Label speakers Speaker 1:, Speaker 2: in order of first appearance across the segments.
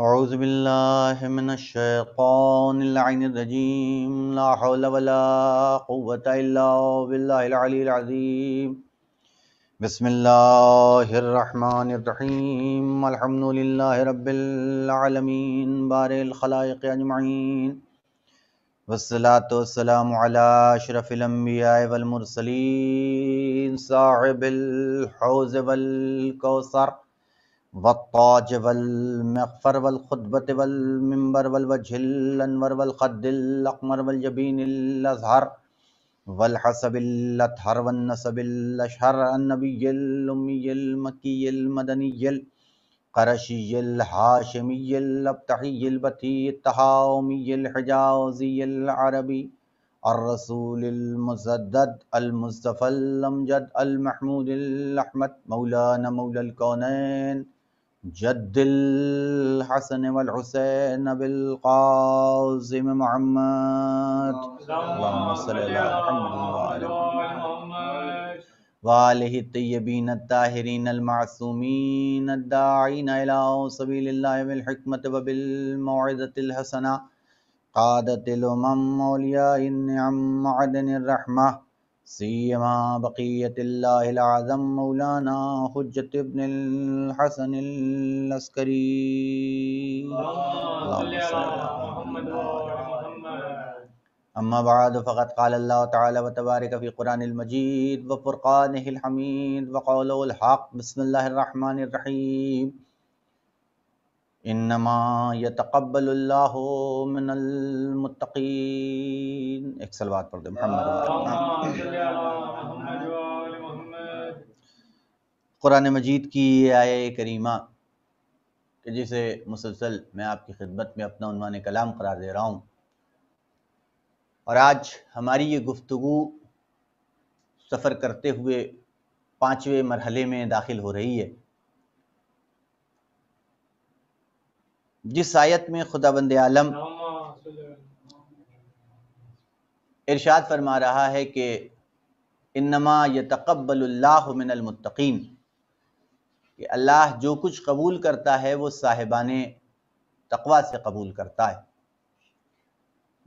Speaker 1: أعوذ بالله من الشيطان اللعين الرجيم لا حول ولا قوة إلا بالله العلي العظيم بسم الله الرحمن الرحيم الحمد لله رب العالمين بارئ الخلائق أجمعين والصلاة والسلام على أشرف الأنبياء والمرسلين صاحب الحوز والكوثر वत्ताज वलमफ़र वलखुतबत वलमबर वलवजहलनवर वलखदिलकमर वलजबीनज़हर वलहसबिलहर वनसबिलशहर नबीलमकीमदनील करशील हाशमील अबतहीबतीतहामिल हजाजील अरबी الرسول المسدد المصطفى المجد المحمود الأحمد مولانا مولى الكونين جد الحسن والحسين بالقاسم محمد اللهم صل على محمد وعلى واله الطيبين الطاهرين المعصومين الداعين الى سبيل الله بالحكمه وبالموعظه الحسنه قادت الامم اولياء النعم معدن الرحمه سيما بقية الله العظم مولانا حجة ابن الحسن العسكري اللهم صل على محمد أما بعد فقد قال الله تعالى وتبارك في قرآن المجيد وفرقانه الحميد وقوله الحق بسم الله الرحمن الرحيم इन्नमा यतकबल्लामिनमतकीन एक सलवा पढ़ दे हाँ। मोहम्मद क़ुरान मजीद की ये आय करीमा जिसे मुसलसल मैं आपकी खिदमत में अपना उनवान कलाम करार दे रहा हूँ और आज हमारी ये
Speaker 2: गुफ्तु सफ़र करते हुए पाँचवें मरहले में दाखिल हो रही है जिस आयत
Speaker 1: में खुदा बंद आलम इर्शाद फरमा रहा है कि इनमा यह तकबल्लामिनमतकीन कि
Speaker 2: अल्लाह जो कुछ कबूल करता है वो साहिबान तकवा से कबूल करता है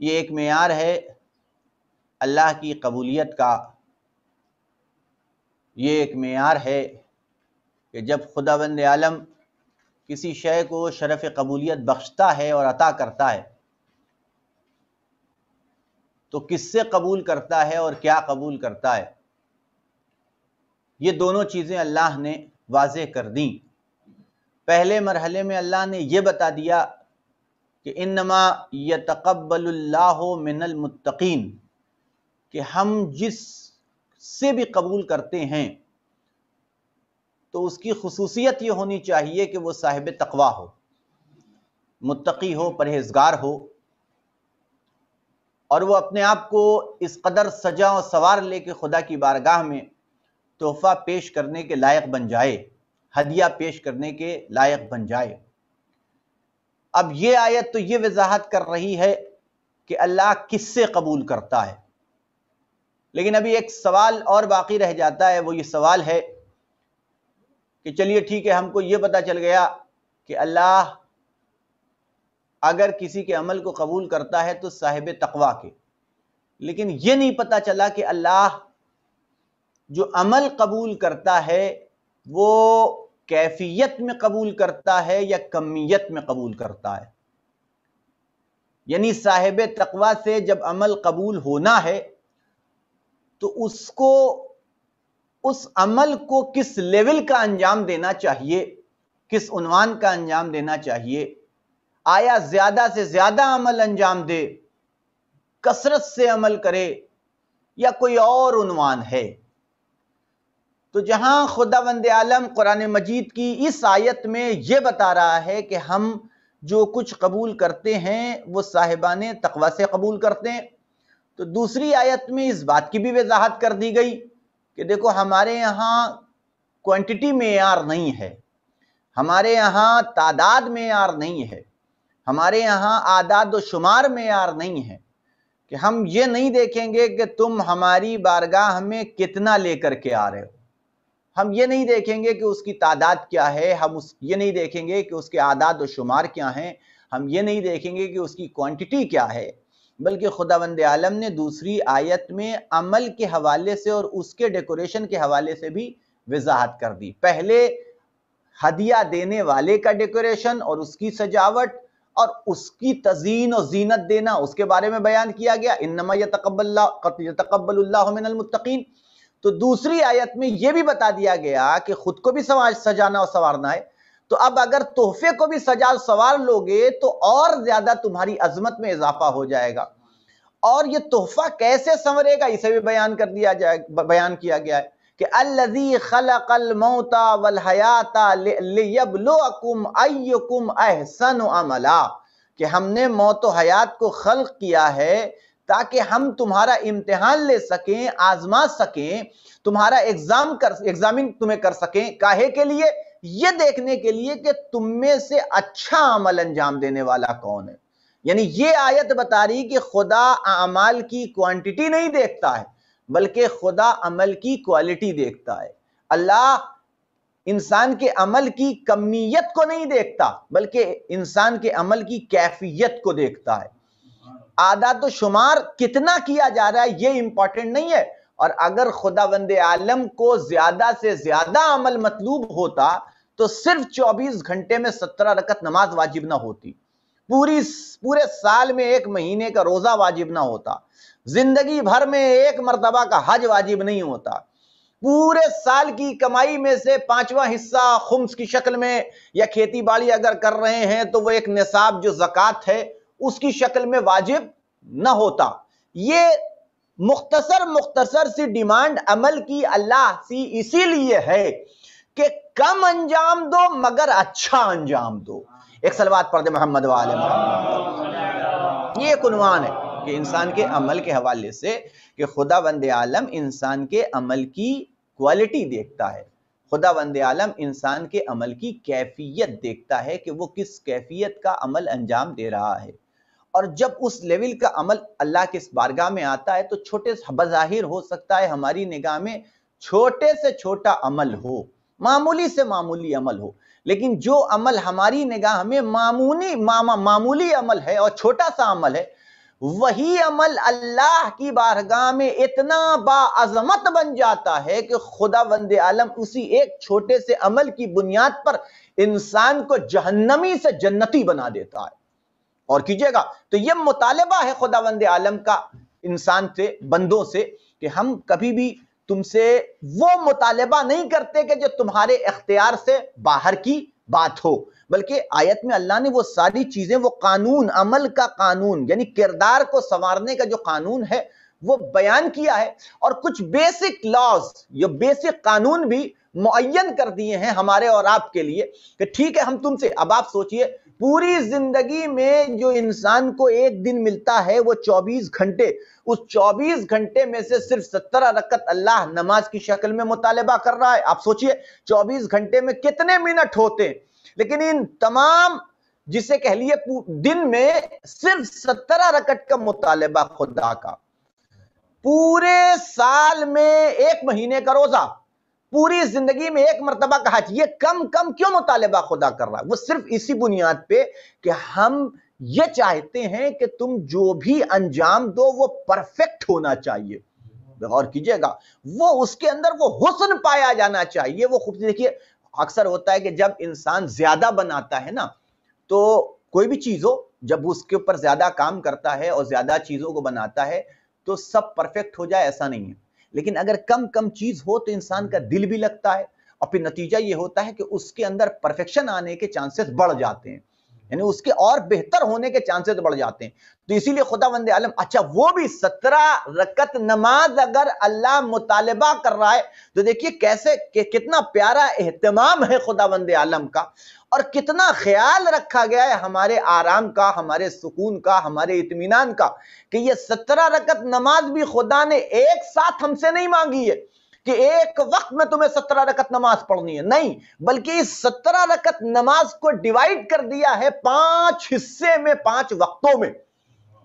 Speaker 2: ये एक मैार है अल्लाह की कबूलियत का ये एक मैार है कि जब खुदा बंद आलम किसी शय को शरफ कबूलियत बख्शता है और अता करता है तो किससे कबूल करता है और क्या कबूल करता है ये दोनों चीज़ें अल्लाह ने वाज कर दी पहले मरहले में अल्लाह ने यह बता दिया कि इनमा य तकबल्ला मिनलमतकीन कि हम जिस से भी कबूल करते हैं तो उसकी खसूसियत ये होनी चाहिए कि वो साहिब तकवा हो मुतकी हो परहेजगार हो और वो अपने आप को इस कदर सजा और सवार लेके खुदा की बारगाह में तोहफा पेश करने के लायक बन जाए हदिया पेश करने के लायक बन जाए अब ये आयत तो ये वजाहत कर रही है कि अल्लाह किससे कबूल करता है लेकिन अभी एक सवाल और बाकी रह जाता है वो ये सवाल है कि चलिए ठीक है हमको ये पता चल गया कि अल्लाह अगर किसी के अमल को कबूल करता है तो साहिब तकवा के लेकिन ये नहीं पता चला कि अल्लाह जो अमल कबूल करता है वो कैफियत में कबूल करता है या कमियत में कबूल करता है यानी साहिब तकवा से जब अमल कबूल होना है तो उसको उस अमल को किस लेवल का अंजाम देना चाहिए किस उनवान का अंजाम देना चाहिए आया ज्यादा से ज्यादा अमल अंजाम दे कसरत से अमल करे या कोई और उनवान है तो जहां खुदा वंद आलम कुरान मजीद की इस आयत में यह बता रहा है कि हम जो कुछ कबूल करते हैं वो साहिबान तकवा से कबूल करते हैं तो दूसरी आयत में इस बात की भी वजाहत कर दी गई कि देखो हमारे यहाँ क्वांटिटी में यार नहीं है हमारे यहाँ तादाद में यार नहीं है हमारे यहाँ आदाद व शुमार में यार नहीं है कि हम ये नहीं देखेंगे कि तुम हमारी बारगाह में कितना लेकर के आ रहे हो हम ये नहीं देखेंगे कि उसकी तादाद क्या है हम उस ये नहीं देखेंगे कि उसके आदाद व शुमार क्या हैं हम ये नहीं देखेंगे कि उसकी क्वांटिटी क्या है बल्कि खुदा बंद आलम ने दूसरी आयत में अमल के हवाले से और उसके डेकोरेशन के हवाले से भी वजाहत कर दी पहले हदिया देने वाले का डेकोरेशन और उसकी सजावट और उसकी तजीन और जीनत देना उसके बारे में बयान किया गया इनमा तो दूसरी आयत में यह भी बता दिया गया कि खुद को भी समाज सजाना और संवारना है तो अब अगर तोहफे को भी सजा सवार लोगे तो और ज्यादा तुम्हारी अजमत में इजाफा हो जाएगा और ये तोहफा कैसे संवरेगा इसे भी बयान कर दिया जाए बयान किया गया है कि अल्लजी खलकल मौता वल हयाता अय्युकुम अमला कि हमने मौत हयात को खल्क किया है ताकि हम तुम्हारा इम्तिहान ले सकें आजमा सकें तुम्हारा एग्जाम कर एग्जामिन तुम्हें कर सकें काहे के लिए यह देखने के लिए कि तुम में से अच्छा अमल अंजाम देने वाला कौन है यानी यह आयत बता रही कि खुदा अमाल की क्वांटिटी नहीं देखता है बल्कि खुदा अमल की क्वालिटी देखता है अल्लाह इंसान के अमल की कमियत को नहीं देखता बल्कि इंसान के अमल की कैफियत को देखता है आदा तो शुमार कितना किया जा रहा है ये इंपॉर्टेंट नहीं है और अगर खुदा बंद आलम को ज्यादा से ज्यादा अमल मतलूब होता तो सिर्फ चौबीस घंटे में सत्रह रकत नमाज वाजिब ना होती पूरी पूरे साल में एक महीने का रोज़ा वाजिब ना होता जिंदगी भर में एक मरतबा का हज वाजिब नहीं होता पूरे साल की कमाई में से पांचवा हिस्सा खुम्स की शक्ल में या खेती बाड़ी अगर कर रहे हैं तो वो एक निसाब जो जक़ात है उसकी शक्ल में वाजिब ना होता ये मुख्तसर मुख्तसर सी डिमांड अमल की अल्लाह सी इसीलिए है कि कम अंजाम दो मगर अच्छा अंजाम दो एक सलवात पढ़ दे मोहम्मद वाले ये कुनवान है कि इंसान के अमल के हवाले से कि खुदा वंद आलम इंसान के अमल की क्वालिटी देखता है खुदा वंद आलम इंसान के अमल की कैफियत देखता है कि वो किस कैफियत का अमल अंजाम दे रहा है और जब उस लेवल का अमल अल्लाह के इस बारगाह में आता है तो छोटे बज़ाहिर हो सकता है हमारी निगाह में छोटे से छोटा अमल हो मामूली से मामूली अमल हो लेकिन जो अमल हमारी निगाह में मामूली मामा मामूली अमल है और छोटा सा अमल है वही अमल अल्लाह की बारगाह में इतना बाज़मत बन जाता है कि खुदा बंद आलम उसी एक छोटे से अमल की बुनियाद पर इंसान को जहन्नमी से जन्नती बना देता है और कीजिएगा तो ये मुतालबा है वंद आलम का इंसान से बंदों से कि हम कभी भी तुमसे वो मुतालबा नहीं करते कि जो तुम्हारे अख्तियार से बाहर की बात हो बल्कि आयत में अल्लाह ने वो सारी चीज़ें वो कानून अमल का कानून यानी किरदार को संवारने का जो कानून है वो बयान किया है और कुछ बेसिक लॉज या बेसिक कानून भी मुन कर दिए हैं हमारे और आपके लिए कि ठीक है हम तुमसे अब आप सोचिए पूरी जिंदगी में जो इंसान को एक दिन मिलता है वो चौबीस घंटे उस चौबीस घंटे में से सिर्फ सत्रह रकत अल्लाह नमाज की शक्ल में मुतालबा कर रहा है आप सोचिए चौबीस घंटे में कितने मिनट होते लेकिन इन तमाम जिसे कह लिए दिन में सिर्फ सत्रह रकत का मुतालबा खुदा का पूरे साल में एक महीने का रोजा पूरी जिंदगी में एक मरतबा कहा ये कम कम क्यों मुतालबा खुदा कर रहा है वो सिर्फ इसी बुनियाद पे कि हम ये चाहते हैं कि तुम जो भी अंजाम दो वो परफेक्ट होना चाहिए गौर कीजिएगा वो उसके अंदर वो हुसन पाया जाना चाहिए वो खूब देखिए अक्सर होता है कि जब इंसान ज्यादा बनाता है ना तो कोई भी चीज हो जब उसके ऊपर ज्यादा काम करता है और ज्यादा चीजों को बनाता है तो सब परफेक्ट हो जाए ऐसा नहीं है लेकिन अगर कम कम चीज हो तो इंसान का दिल भी लगता है और फिर नतीजा ये होता है कि उसके अंदर परफेक्शन आने के चांसेस बढ़ जाते हैं यानी उसके और बेहतर होने के चांसेस बढ़ जाते हैं तो इसीलिए खुदा वंद आलम अच्छा वो भी सत्रह रकत नमाज अगर अल्लाह मुतालबा कर रहा है तो देखिए कैसे कि, कितना प्यारा एहतमाम है खुदा वंदे आलम का और कितना ख्याल रखा गया है हमारे आराम का हमारे सुकून का हमारे इतमान का कि ये सत्रह रकत नमाज भी खुदा ने एक साथ हमसे नहीं मांगी है कि एक वक्त में तुम्हें सत्रह रकत नमाज पढ़नी है नहीं बल्कि इस सत्रह रकत नमाज को डिवाइड कर दिया है पांच हिस्से में पांच वक्तों में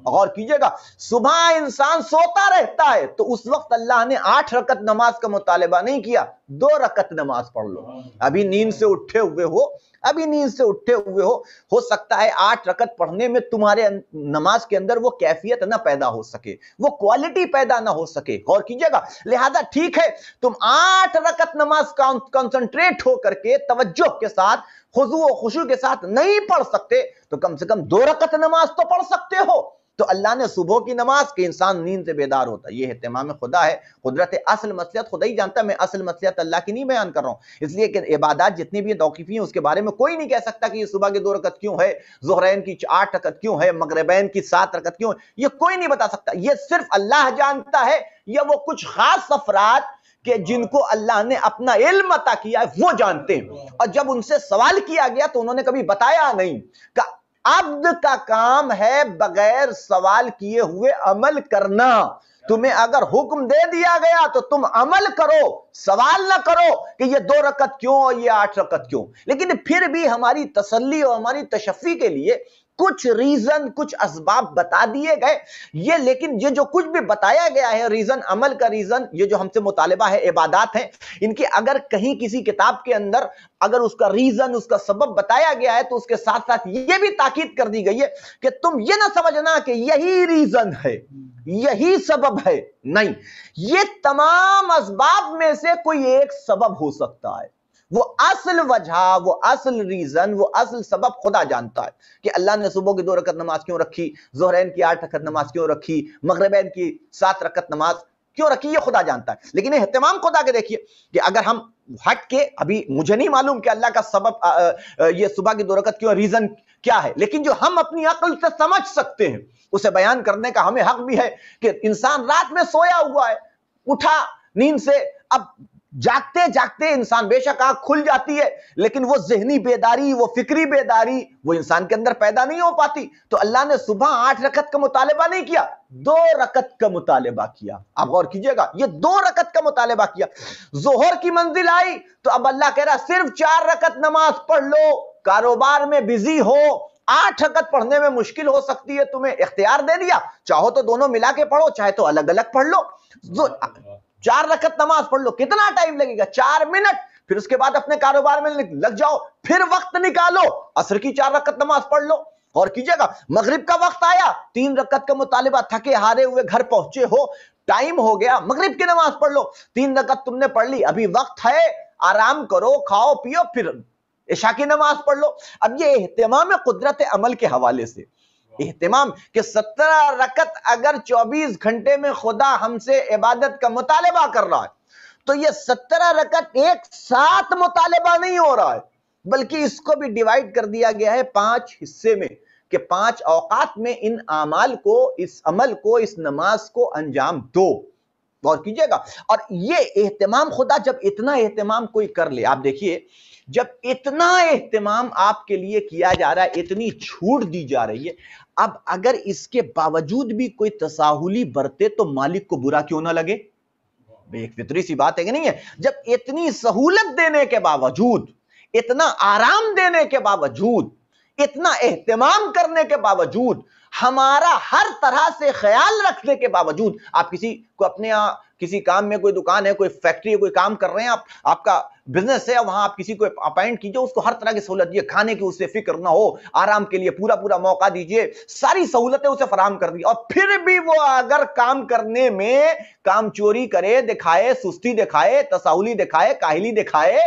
Speaker 2: और कीजिएगा सुबह इंसान सोता रहता है तो उस वक्त अल्लाह ने आठ रकत नमाज का मुतालबा नहीं किया दो रकत नमाज पढ़ लो अभी नींद से उठे हुए हो अभी नींद से उठे हुए हो हो सकता है आठ रकत पढ़ने में तुम्हारे अं-, नमाज के अंदर वो कैफियत ना पैदा हो सके वो क्वालिटी पैदा ना हो सके गौर कीजिएगा लिहाजा ठीक है तुम आठ रकत नमाज कॉन्सेंट्रेट होकर के तवज्जो के साथ खुजू खुशू के साथ नहीं पढ़ सकते तो कम से कम दो रकत नमाज तो पढ़ सकते हो तो अल्लाह ने सुबह की नमाज के इंसान नींद से बेदार होता है ये अहतमाम खुदा है कुदरत असल मसलियत खुदा ही जानता है मैं असल मसलियत अल्लाह की नहीं बयान कर रहा हूं इसलिए कि इबादत जितनी भी तौकीफी है उसके बारे में में कोई नहीं कह सकता कि ये सुबह की दो रकत क्यों है जोहरैन की आठ रकत क्यों है मगरबैन की सात रकत क्यों है ये कोई नहीं बता सकता ये सिर्फ अल्लाह जानता है या वो कुछ खास अफराद के जिनको अल्लाह ने अपना इल्म अता किया वो जानते हैं और जब उनसे सवाल किया गया तो उन्होंने कभी बताया नहीं का अब्द का काम है बगैर सवाल किए हुए अमल करना तुम्हें अगर हुक्म दे दिया गया तो तुम अमल करो सवाल ना करो कि ये दो रकत क्यों और ये आठ रकत क्यों लेकिन फिर भी हमारी तसल्ली और हमारी तशफ़ी के लिए कुछ रीजन कुछ असबाब बता दिए गए ये लेकिन ये जो कुछ भी बताया गया है रीजन अमल का रीजन ये जो हमसे मुतालबा है इबादात है इनकी अगर कहीं किसी किताब के अंदर अगर उसका रीजन उसका सबब बताया गया है तो उसके साथ साथ ये भी ताकीद कर दी गई है कि तुम ये ना समझना कि यही रीजन है यही सबब है नहीं ये तमाम असबाब में से कोई एक सबब हो सकता है वो असल वजह वो असल रीजन वो असल सबब खुदा जानता है कि अल्लाह ने सुबह की दो रकत नमाज क्यों रखी जोहरैन की आठ रकत नमाज क्यों रखी मगरबैन की सात रकत नमाज क्यों रखी ये खुदा जानता है लेकिन अहतमाम खुदा के देखिए कि अगर हम हट के अभी मुझे नहीं मालूम कि अल्लाह का सबब ये सुबह की दो रकत क्यों रीजन क्या है लेकिन जो हम अपनी अकल से समझ सकते हैं उसे बयान करने का हमें हक भी है कि इंसान रात में सोया हुआ है उठा नींद से अब जागते जागते इंसान बेशक आंख खुल जाती है लेकिन वो जहनी बेदारी वो फिक्री बेदारी वो इंसान के अंदर पैदा नहीं हो पाती तो अल्लाह ने सुबह आठ रकत का मुतालबा नहीं किया दो रकत का मुतालबा किया आप गौर कीजिएगा ये दो रकत का मुतालबा किया जोहर की मंजिल आई तो अब अल्लाह कह रहा सिर्फ चार रकत नमाज पढ़ लो कारोबार में बिजी हो आठ रकत पढ़ने में मुश्किल हो सकती है तुम्हें इख्तियार दे दिया चाहो तो दोनों मिला के पढ़ो चाहे तो अलग अलग पढ़ लो चार रकत नमाज पढ़ लो कितना टाइम लगेगा चार मिनट फिर उसके बाद अपने कारोबार में लग जाओ फिर वक्त निकालो असर की चार रकत नमाज पढ़ लो और कीजिएगा मगरिब का वक्त आया तीन रकत का मुतालबा थके हारे हुए घर पहुंचे हो टाइम हो गया मगरिब की नमाज पढ़ लो तीन रकत तुमने पढ़ ली अभी वक्त है आराम करो खाओ पियो फिर ईशा की नमाज पढ़ लो अब ये एहतमाम कुदरत अमल के हवाले से अहतमाम कि सत्रह रकत अगर चौबीस घंटे में खुदा हमसे इबादत का मुतालबा कर रहा है तो ये सत्रह रकत एक साथ मुतालबा नहीं हो रहा है बल्कि इसको भी डिवाइड कर दिया गया है पांच हिस्से में कि पांच औकात में इन आमाल को इस अमल को इस नमाज को अंजाम दो गौर कीजिएगा और ये एहतमाम खुदा जब इतना एहतमाम कोई कर ले आप देखिए जब इतना एहतमाम आपके लिए किया जा रहा है इतनी छूट दी जा रही है अब अगर इसके बावजूद भी कोई तसाहुली बरते तो मालिक को बुरा क्यों ना लगे एक फितरी सी बात है कि नहीं है जब इतनी सहूलत देने के बावजूद इतना आराम देने के बावजूद इतना एहतमाम करने के बावजूद हमारा हर तरह से ख्याल रखने के बावजूद आप किसी को अपने यहाँ किसी काम में कोई दुकान है कोई फैक्ट्री है कोई काम कर रहे हैं आप आपका बिजनेस है वहां आप किसी को अपॉइंट कीजिए उसको हर तरह की सहूलत दिए खाने की उससे फिक्र ना हो आराम के लिए पूरा पूरा मौका दीजिए सारी सहूलतें उसे फराम कर दी और फिर भी वो अगर काम करने में काम चोरी करे दिखाए सुस्ती दिखाए तसाउली दिखाए काहली दिखाए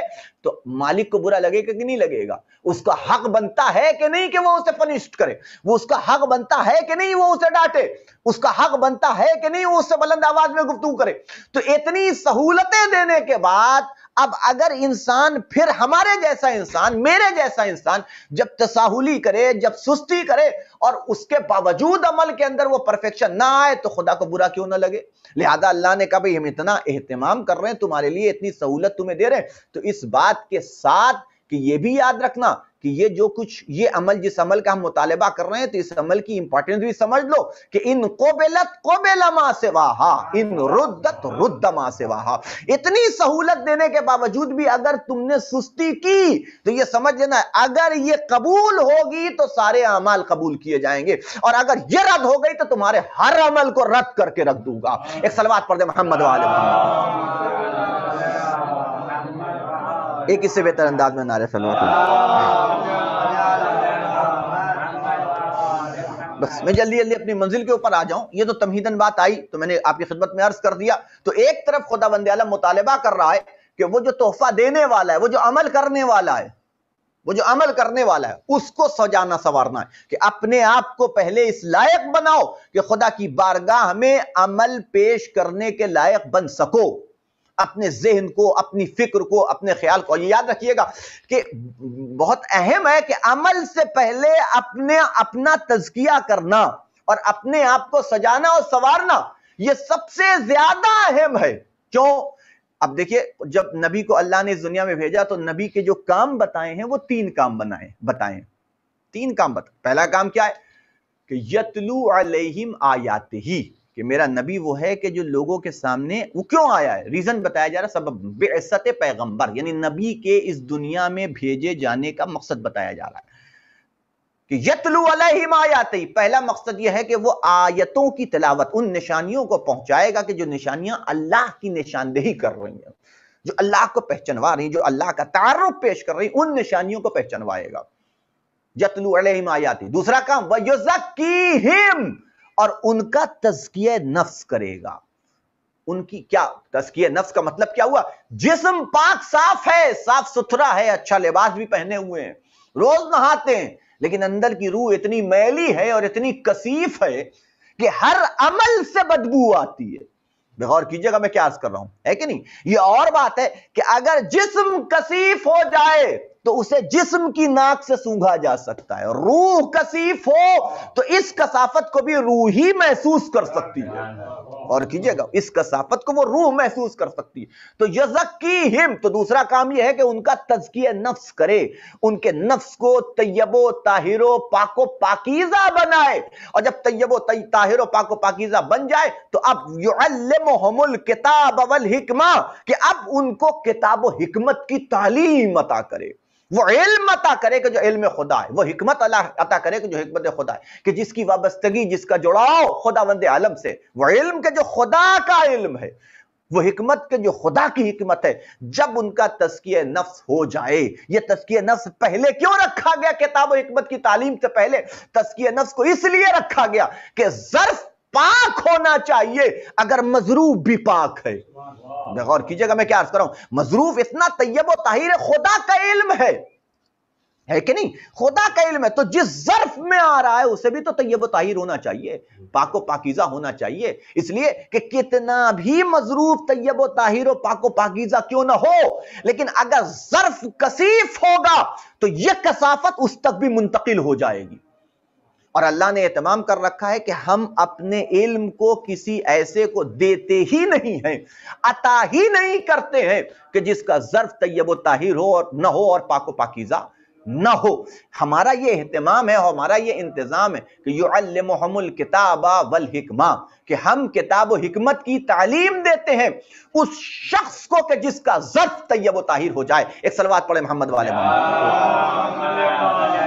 Speaker 2: तो मालिक को बुरा लगेगा कि नहीं लगेगा उसका हक बनता है कि नहीं कि वो उसे पनिश करे वो उसका हक बनता है कि नहीं वो उसे डांटे उसका हक बनता है कि नहीं वो उससे बुलंद आवाज में गुफ्तू करे तो इतनी सहूलतें देने के बाद अब अगर इंसान फिर हमारे जैसा इंसान मेरे जैसा इंसान जब तसाहुली करे जब सुस्ती करे और उसके बावजूद अमल के अंदर वो परफेक्शन ना आए तो खुदा को बुरा क्यों ना लगे लिहाजा अल्लाह ने कहा भाई हम इतना एहतमाम कर रहे हैं तुम्हारे लिए इतनी सहूलत तुम्हें दे रहे हैं तो इस बात के साथ कि ये भी याद रखना कि ये जो कुछ ये अमल जिस अमल का हम मुतालबा कर रहे हैं तो इस अमल की इंपॉर्टेंस भी समझ लो कि इन कोबेलत कोबेलमा से इन रुद्दत रुद्दमा से इतनी सहूलत देने के बावजूद भी अगर तुमने सुस्ती की तो ये समझ लेना अगर ये कबूल होगी तो सारे अमाल कबूल किए जाएंगे और अगर ये रद्द हो गई तो तुम्हारे हर अमल को रद्द करके रख दूंगा एक सलवाद पढ़ दे मोहम्मद वाले एक इससे बेहतर अंदाज में नारे सलवा बस मैं जल्दी जल्दी अपनी मंजिल के ऊपर आ जाऊं ये तो तमहीदन बात आई तो मैंने आपकी खिदमत में अर्ज कर दिया तो एक तरफ खुदा बंद आलम मुतालबा कर रहा है कि वो जो तोहफा देने वाला है वो जो अमल करने वाला है वो जो अमल करने वाला है उसको सजाना संवारना है कि अपने आप को पहले इस लायक बनाओ कि खुदा की बारगाह में अमल पेश करने के लायक बन सको अपने जहन को अपनी फिक्र को अपने ख्याल को याद रखिएगा कि बहुत अहम है कि अमल से पहले अपने अपना तजकिया करना और अपने आप को सजाना और संवारना यह सबसे ज्यादा अहम है क्यों अब देखिए जब नबी को अल्लाह ने इस दुनिया में भेजा तो नबी के जो काम बताए हैं वो तीन काम बनाए बताए तीन काम बता पहला काम क्या है कि यतलू आयात ही कि मेरा नबी वो है कि जो लोगों के सामने वो क्यों आया है रीजन बताया जा रहा है बेसत पैगंबर यानी नबी के इस दुनिया में भेजे जाने का मकसद बताया जा रहा है कि यतलू अलैहिम आयाती पहला मकसद यह है कि वो आयतों की तलावत उन निशानियों को पहुंचाएगा कि जो निशानियां अल्लाह की निशानदेही कर रही हैं जो अल्लाह को पहचानवा रही जो अल्लाह का तारुफ पेश कर रही उन निशानियों को पहचानवाएगा यतलू अलहिम आयाती दूसरा काम वह और उनका तस्किय नफ्स करेगा उनकी क्या तस्किय नफ्स का मतलब क्या हुआ जिसम पाक साफ है साफ सुथरा है अच्छा लिबास भी पहने हुए हैं रोज नहाते हैं लेकिन अंदर की रूह इतनी मैली है और इतनी कसीफ है कि हर अमल से बदबू आती है गौर कीजिएगा मैं क्या आज कर रहा हूं है कि नहीं ये और बात है कि अगर जिस्म कसीफ हो जाए तो उसे जिस्म की नाक से सूंघा जा सकता है रूह कसीफ हो तो इस कसाफत को भी रूह ही महसूस कर सकती है और कीजिएगा इस कसाफत को वो रूह महसूस कर सकती है तो की हिम तो दूसरा काम यह है कि उनका तजकिया नफ्स करे उनके नफ्स को तैयबो ताहिरो पाको पाकिजा बनाए और जब तैयबो ताहिरो पाको पाकिजा बन जाए तो अब युमल किताब अवल हिकमा कि अब उनको किताब हिकमत की तालीम अता करे वो इल्म अता करे कि जो इल्म खुदा है वो हिकमत अता करे कि जो हमत खुदा है कि जिसकी वाबस्तगी जिसका जुड़ाव खुदा खुदावंद आलम से वो इल्म के जो खुदा का इल्म है वो हिकमत के जो खुदा की हिकमत है जब उनका तस्किया नफ्स हो जाए ये तस्किया नफ्स पहले क्यों रखा गया किताब हिकमत की तालीम से पहले तस्किया नफ्स को इसलिए रखा गया कि जर्फ पाक होना चाहिए अगर मजरूफ भी पाक है गौर कीजिएगा मैं क्या अर्ज कर रहा हूं मजरूफ इतना तैयब और ताहिर खुदा का इल्म है है कि नहीं खुदा का इल्म है तो जिस जर्फ में आ रहा है उसे भी तो तैयब ताहिर होना चाहिए पाको पाकिजा होना चाहिए इसलिए कि कितना भी मजरूफ तैयब ताहिर और पाको पाकिजा क्यों ना हो लेकिन अगर जर्फ कसीफ होगा तो यह कसाफत उस तक भी मुंतकिल हो जाएगी और अल्लाह ने एहतमाम कर रखा है कि हम अपने इल्म को किसी ऐसे को देते ही नहीं हैं अता ही नहीं करते हैं कि जिसका जर्फ तैयब ताहिर हो और ना हो और पाको पाकिज़ा न हो हमारा ये अहतमाम है और हमारा ये इंतज़ाम है कि युमल किताबा वल हिकमा कि हम किताब हिकमत की तालीम देते हैं उस शख्स को कि जिसका जर्फ तैयब ताहिर हो जाए एक सलवाद पढ़े मोहम्मद वाले मोहम्मद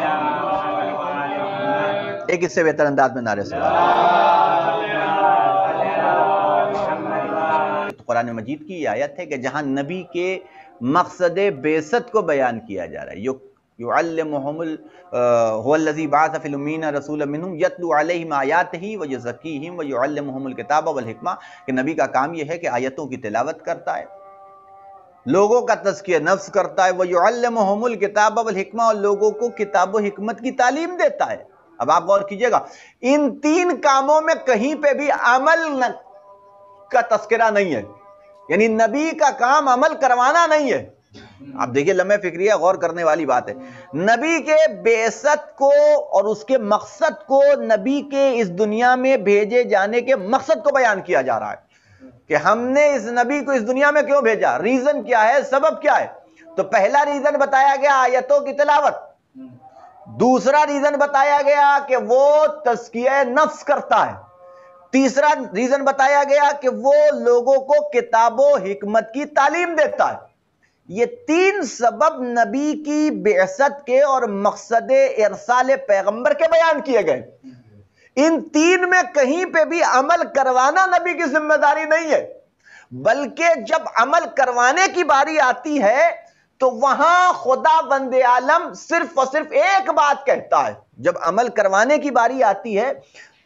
Speaker 2: एक इससे बेहतर अंदाज में नारे से तो कुरान मजीद की आयत है कि जहां नबी के मकसद बेसत को बयान किया जा रहा है यो रसूल आयात ही व यकीम व किताब वलहकमा कि नबी का काम यह है कि आयतों की तिलावत करता है लोगों का तस्किया नफ्स करता है वह युल्लमल किताब वलहकमा और लोगों को किताब हिकमत की तालीम देता है अब आप गौर कीजिएगा इन तीन कामों में कहीं पे भी अमल न, का तस्करा नहीं है यानी नबी का काम अमल करवाना नहीं है आप देखिए लम्बे फिक्रिया गौर करने वाली बात है नबी के बेसत को और उसके मकसद को नबी के इस दुनिया में भेजे जाने के मकसद को बयान किया जा रहा है कि हमने इस नबी को इस दुनिया में क्यों भेजा रीजन क्या है सबब क्या है तो पहला रीजन बताया गया आयतों की तिलावत दूसरा रीजन बताया गया कि वो तस्किया नफ्स करता है तीसरा रीजन बताया गया कि वो लोगों को किताबों हिकमत की तालीम देता है ये तीन सबब नबी की बेसत के और मकसद इरसाल पैगंबर के बयान किए गए इन तीन में कहीं पे भी अमल करवाना नबी की जिम्मेदारी नहीं है बल्कि जब अमल करवाने की बारी आती है तो वहां खुदा बंद आलम सिर्फ और सिर्फ एक बात कहता है जब अमल करवाने की बारी आती है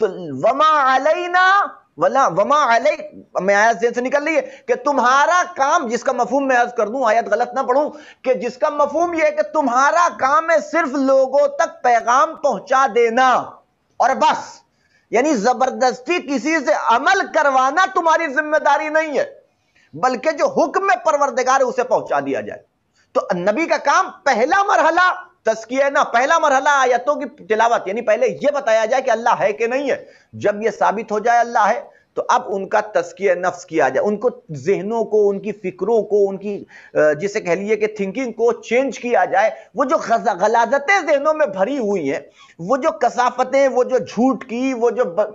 Speaker 2: तो वमा अलैना वला वमा अलई मैं आयत जेन से निकल रही है कि तुम्हारा काम जिसका मफहम मैं आज कर दूं आयत गलत ना पढ़ूं कि जिसका मफहम यह है कि तुम्हारा काम है सिर्फ लोगों तक पैगाम पहुंचा देना और बस यानी जबरदस्ती किसी से अमल करवाना तुम्हारी जिम्मेदारी नहीं है बल्कि जो हुक्म परवरदेगार है उसे पहुंचा दिया जाए तो नबी का काम पहला मरहला तस्किया ना पहला मरहला आयतों की तिलावत यानी पहले यह बताया जाए कि अल्लाह है कि नहीं है जब यह साबित हो जाए अल्लाह है तो अब उनका तस्किया नफ्स किया जाए उनको जहनों को उनकी फिक्रों को उनकी जिसे कह लिए कि थिंकिंग को चेंज किया जाए वो जो गलाजतें जहनों में भरी हुई हैं वो जो कसाफतें वो जो झूठ की वो जो ब,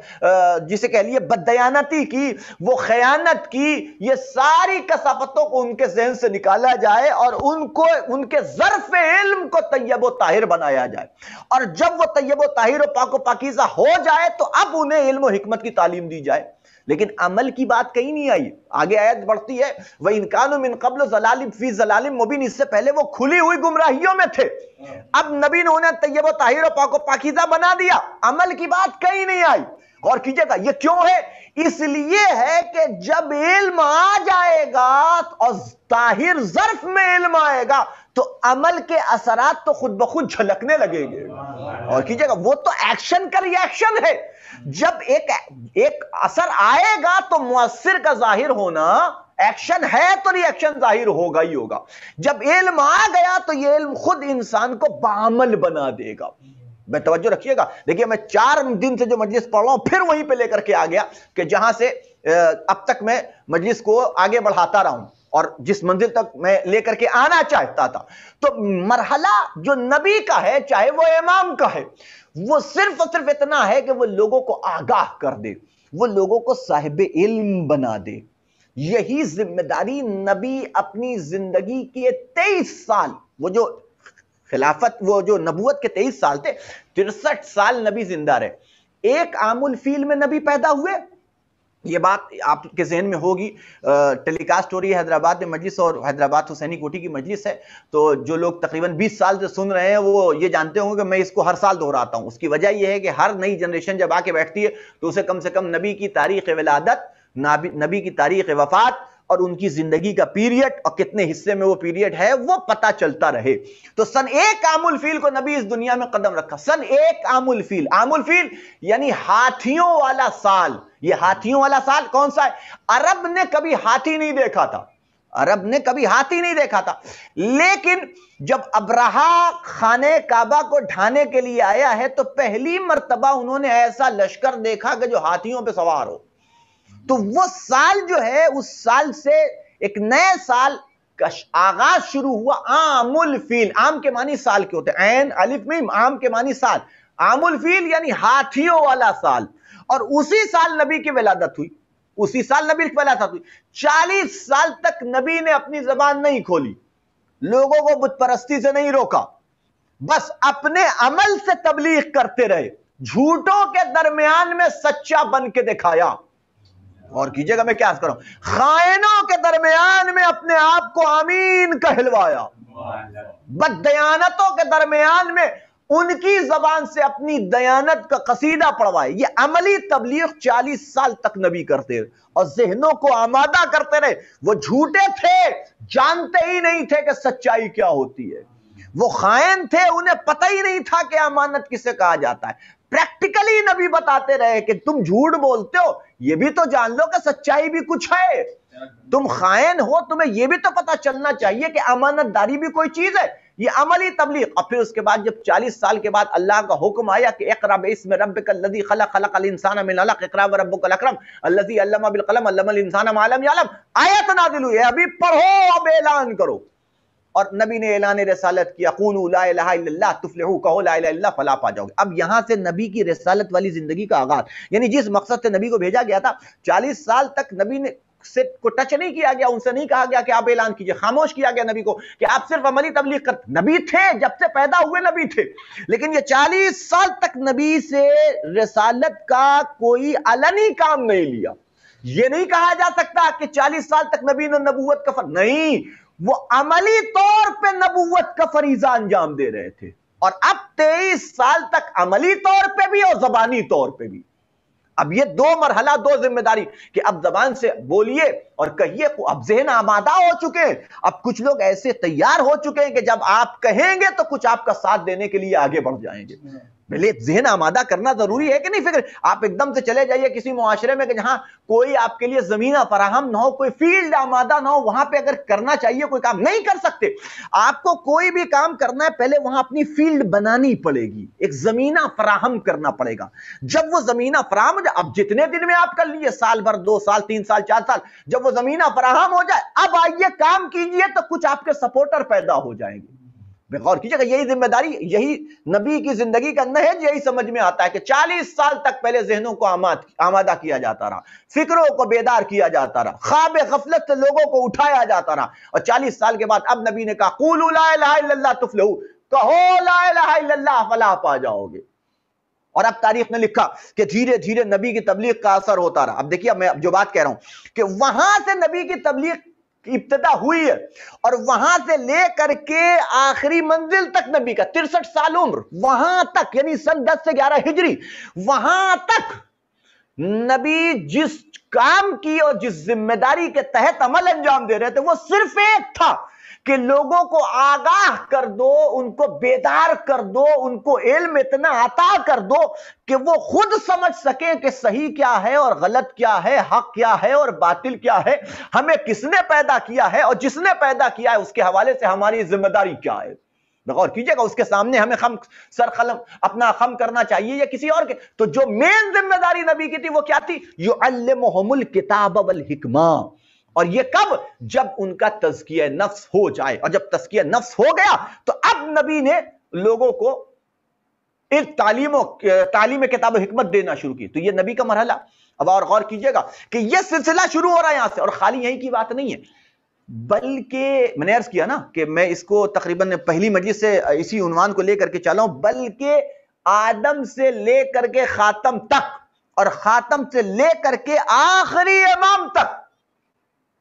Speaker 2: जिसे कह लिए बदयानती की वो खयानत की ये सारी कसाफतों को उनके जहन से निकाला जाए और उनको उनके ज़रफ़ इल्म को तयब ताहिर बनाया जाए और जब वो तैयब ताहिर पाको पाकिज़ा हो जाए तो अब उन्हें इल्म हमत की तालीम दी जाए लेकिन अमल की बात कहीं नहीं आई आगे आयत बढ़ती है वह इनकानों में कबल जलालिम फी जलालिम मुबिन इससे पहले वो खुली हुई गुमराहियों में थे हाँ। अब नबी ने उन्हें तैयब ताहिर पाको पाकिजा बना दिया अमल की बात कहीं नहीं आई और कीजिएगा ये क्यों है इसलिए है कि जब इल्म आ जाएगा और तो ताहिर जर्फ में इल्म आएगा तो अमल के असरात तो खुद ब खुद झलकने लगेंगे और कीजिएगा वो तो एक्शन का रिएक्शन है जब एक एक असर आएगा तो मुसर का जाहिर होना एक्शन है तो रिएक्शन जाहिर होगा ही होगा जब इल्म आ गया तो ये इल्म खुद इंसान को बामल बना देगा मैं तवज्जो रखिएगा देखिए मैं चार दिन से जो मजलिस पढ़ रहा हूं फिर वहीं पे लेकर के आ गया कि जहां से अब तक मैं मजलिस को आगे बढ़ाता रहा हूं और जिस मंजिल तक मैं लेकर के आना चाहता था तो मरहला जो नबी का है चाहे वो इमाम का है वो सिर्फ और सिर्फ इतना है कि वो लोगों को आगाह कर दे वो लोगों को साहिब इल्म बना दे यही जिम्मेदारी नबी अपनी जिंदगी के तेईस साल वो जो खिलाफत वो जो नबूत के तेईस साल थे तिरसठ साल नबी जिंदा रहे एक आमुल फील में नबी पैदा हुए ये बात आपके जहन में होगी टेलीकास्ट हो रही है हैदराबाद में मजलिस और हैदराबाद हुसैनी कोठी की मजलिस है तो जो लोग तकरीबन 20 साल से सुन रहे हैं वो ये जानते होंगे कि मैं इसको हर साल दोहराता हूँ उसकी वजह यह है कि हर नई जनरेशन जब आके बैठती है तो उसे कम से कम नबी की तारीख विलादत नबी की तारीख वफात और उनकी जिंदगी का पीरियड और कितने हिस्से में वो पीरियड है वो पता चलता रहे तो सन एक आमुल फील को नबी इस दुनिया में कदम रखा सन एक आमुल फील आमुल फील यानी हाथियों वाला साल ये हाथियों वाला साल कौन सा है अरब ने कभी हाथी नहीं देखा था अरब ने कभी हाथी नहीं देखा था लेकिन जब अब्रहा खाने काबा को ढाने के लिए आया है तो पहली मर्तबा उन्होंने ऐसा लश्कर देखा कि जो हाथियों पे सवार हो तो वो साल जो है उस साल से एक नए साल का आगाज शुरू हुआ आमुल फील आम के मानी साल के होते हैं एन अलिफ मीम आम के मानी साल आमुल फील यानी हाथियों वाला साल और उसी साल नबी की विलादत हुई उसी साल नबी की विलादत हुई चालीस साल तक नबी ने अपनी जबान नहीं खोली लोगों को बुतपरस्ती से नहीं रोका बस अपने अमल से तबलीग करते रहे झूठों के दरमियान में सच्चा बन के दिखाया और कीजिएगा मैं क्या कर रहा हूं खायनों के दरमियान में अपने आप को अमीन कहलवाया बदयानतों के दरमियान में उनकी जबान से अपनी दयानत का कसीदा पढ़वाए ये अमली तबलीग 40 साल तक नबी करते रहे और जहनों को आमादा करते रहे वो झूठे थे जानते ही नहीं थे कि सच्चाई क्या होती है वो खायन थे उन्हें पता ही नहीं था कि अमानत किसे कहा जाता है प्रैक्टिकली नबी बताते रहे कि तुम झूठ बोलते हो ये भी तो जान लो कि सच्चाई भी कुछ है तुम खायन हो तुम्हें ये भी तो पता चलना चाहिए कि अमानतदारी भी कोई चीज है ये अमली तबलीग और फिर उसके बाद जब 40 साल के बाद अल्लाह का हुक्म आया कि इकरा बिस्मि रब्बिकल लजी खलक खलक अल इंसान मिन अलक इकरा व रब्बुकल अकरम अल्लजी अल्लमा बिल कलम अल्लमा अल इंसान मा आलम यालम आयत नाज़िल हुई है अभी पढ़ो अब ऐलान करो और नबी ने ऐलान रसालत किया कहो ला फला पा जाओगे अब यहां से नबी की रसालत वाली जिंदगी का आगाज यानी जिस मकसद से नबी को भेजा गया था चालीस साल तक नबी ने से को टच नहीं किया गया उनसे नहीं कहा गया कि आप ऐलान कीजिए खामोश किया गया नबी को कि आप सिर्फ अमली तबलीग कर नबी थे जब से पैदा हुए नबी थे लेकिन ये 40 साल तक नबी से रसालत का कोई अलनी काम नहीं लिया ये नहीं कहा जा सकता कि 40 साल तक नबी ने नबूवत का फर नहीं वो अमली तौर पे नबूवत का फरीजा अंजाम दे रहे थे और अब तेईस साल तक अमली तौर पे भी और जबानी तौर पे भी अब ये दो मरहला दो जिम्मेदारी कि अब जबान से बोलिए और कहिए अब जहन आमादा हो चुके हैं अब कुछ लोग ऐसे तैयार हो चुके हैं कि जब आप कहेंगे तो कुछ आपका साथ देने के लिए आगे बढ़ जाएंगे पहले जहन आमादा करना जरूरी है कि नहीं फिक्र आप एकदम से चले जाइए किसी मुआरे में जहां कोई आपके लिए जमीन फराहम ना हो कोई फील्ड आमादा ना हो वहां पे अगर करना चाहिए कोई काम नहीं कर सकते आपको कोई भी काम करना है पहले वहां अपनी फील्ड बनानी पड़ेगी एक जमीना फराहम करना पड़ेगा जब वो जमीना फराहम हो जाए अब जितने दिन में आप कर लिए साल भर दो साल तीन साल चार साल जब वो जमीना फराहम हो जाए अब आइए काम कीजिए तो कुछ आपके सपोर्टर पैदा हो जाएंगे गौर कीजिएगा यही जिम्मेदारी यही नबी की जिंदगी का नहज यही समझ में आता है कि 40 साल तक पहले जहनों को आमाद आमादा किया जाता रहा फिक्रों को बेदार किया जाता रहा ख्वाब गफलत से लोगों को उठाया जाता रहा और 40 साल के बाद अब नबी ने कहा कूल तुफलहू कहो ला फला पा जाओगे और अब तारीख ने लिखा कि धीरे धीरे नबी की तबलीग का असर होता रहा अब देखिए मैं जो बात कह रहा हूं कि वहां से नबी की तबलीग इब्तदा हुई है और वहां से लेकर के आखिरी मंजिल तक नबी का तिरसठ साल उम्र वहां तक यानी सन 10 से 11 हिजरी वहां तक नबी जिस काम की और जिस जिम्मेदारी के तहत अमल अंजाम दे रहे थे वो सिर्फ एक था कि लोगों को आगाह कर दो उनको बेदार कर दो उनको इल्म इतना अता कर दो कि वो खुद समझ सके कि सही क्या है और गलत क्या है हक क्या है और बातिल क्या है हमें किसने पैदा किया है और जिसने पैदा किया है उसके हवाले से हमारी जिम्मेदारी क्या है तो गौर कीजिएगा उसके सामने हमें खम सर खलम अपना खम करना चाहिए या किसी और के तो जो मेन जिम्मेदारी नबी की थी वो क्या थी यो अल्लमहमुल किताब अल हिकमा और ये कब जब उनका तजकिया नफ्स हो जाए और जब तजकिया नफ्स हो गया तो अब नबी ने लोगों को एक तालीम तालीम किताब हमत देना शुरू की तो ये नबी का मरहला अब और गौर कीजिएगा कि ये सिलसिला शुरू हो रहा है यहां से और खाली यहीं की बात नहीं है बल्कि मैंने अर्ज किया ना कि मैं इसको तकरीबन पहली मजिद से इसी उन्वान को लेकर के चला हूं बल्कि आदम से लेकर के खातम तक और खातम से लेकर के आखिरी इमाम तक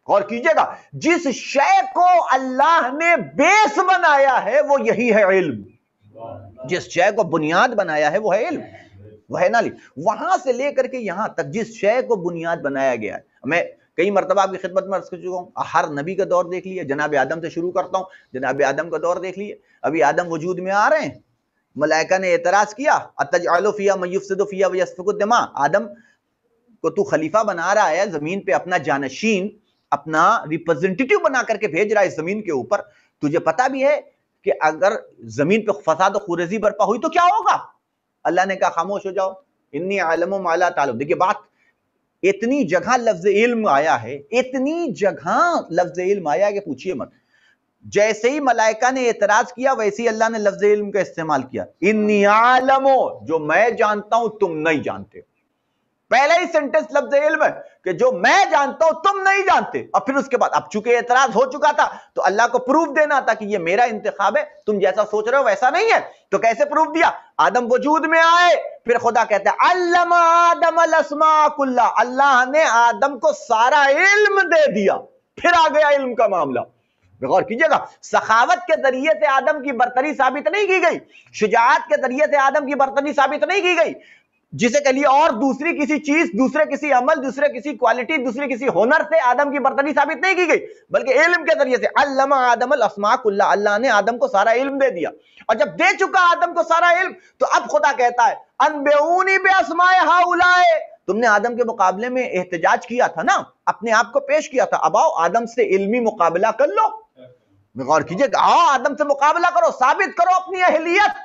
Speaker 2: गौर कीजिएगा जिस शय को अल्लाह ने बेस बनाया है वो यही है इल्म जिस शय को बुनियाद बनाया है वो है इल्म वह है ना वहां से लेकर के यहां तक जिस शय को बुनियाद बनाया गया है मैं कई मरतबा आपकी खिदमत में अर्ज कर चुका हूँ हर नबी का दौर देख लिया जनाब आदम से शुरू करता हूँ जनाब आदम का दौर देख लिया अभी आदम वजूद में आ रहे हैं मलाइका ने एतराज किया आदम को तू खलीफा बना रहा है ज़मीन पे अपना जानशीन अपना रिप्रेजेंटेटिव बना करके भेज रहा है जमीन के ऊपर तुझे पता भी है कि अगर जमीन पे फसाद खुरेजी बर्पा हुई तो क्या होगा अल्लाह ने कहा खामोश हो जाओ इन्नी आलम माला तालम देखिए बात इतनी जगह लफ्ज इल्म आया है इतनी जगह लफ्ज इल्म आया कि पूछिए मत जैसे ही मलाइका ने एतराज किया वैसे ही अल्लाह ने लफ्ज इल्म का इस्तेमाल किया इन आलमो जो मैं जानता हूं तुम नहीं जानते हो पहला ही सेंटेंस लफ्ज इल्म है कि जो मैं जानता हूं तुम नहीं जानते और फिर उसके बाद अब चूंकि एतराज हो चुका था तो अल्लाह को प्रूफ देना था कि ये मेरा इंतखाब है तुम जैसा सोच रहे हो वैसा नहीं है तो कैसे प्रूफ दिया आदम वजूद में आए फिर खुदा कहते अल्लाह ने आदम को सारा इल्म दे दिया फिर आ गया इल्म का मामला गौर कीजिएगा सखावत के जरिए से आदम की बर्तरी साबित नहीं की गई शुजात के जरिए से आदम की बर्तरी साबित नहीं की गई जिसे कहिए और दूसरी किसी चीज दूसरे किसी अमल दूसरे किसी क्वालिटी दूसरे किसी हुनर से आदम की बर्तनी साबित नहीं की गई बल्कि इल्म के जरिए से अल्लामा आदम असमाकुल्ला अल्लाह ने आदम को सारा इल्म दे दिया और जब दे चुका आदम को सारा इल्म तो अब खुदा कहता है अनबेऊनी बे असमाए हा उलाए तुमने आदम के मुकाबले में एहतजाज किया था ना अपने आप को पेश किया था अब आओ आदम से इल्मी मुकाबला कर लो अच्छा। गौर कीजिए आओ आदम से मुकाबला करो साबित करो अपनी अहलियत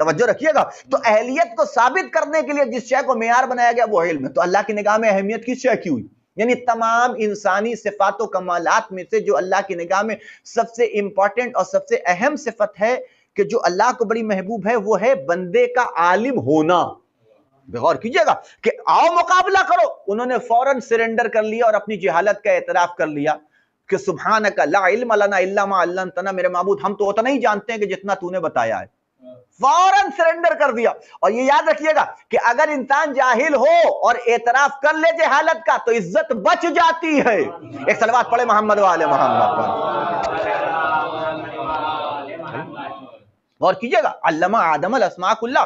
Speaker 2: तवज्जो रखिएगा तो अहलियत को साबित करने के लिए जिस शय को मैार बनाया गया वो इल्म है तो अल्लाह की निगाह में अहमियत किस शय की हुई यानी तमाम इंसानी सिफात कमालत में से जो अल्लाह की निगाह में सबसे इंपॉर्टेंट और सबसे अहम सिफत है कि जो अल्लाह को बड़ी महबूब है वो है बंदे का आलिम होना गौर कीजिएगा कि आओ मुकाबला करो उन्होंने फौरन सरेंडर कर लिया और अपनी जिहालत का एतराफ कर लिया कि सुबहान का ला इल्म लना इल्ला मा तना मेरे महबूद हम तो उतना ही जानते हैं कि जितना तूने बताया है फौरन सरेंडर कर दिया और ये याद रखिएगा कि अगर इंसान जाहिल हो और एतराफ कर ले हालत का तो इज्जत बच जाती है एक सलवा पड़े मोहम्मद वाले मोहम्मद और कीजिएगा अल्लामा आदम अलस्माकुल्ला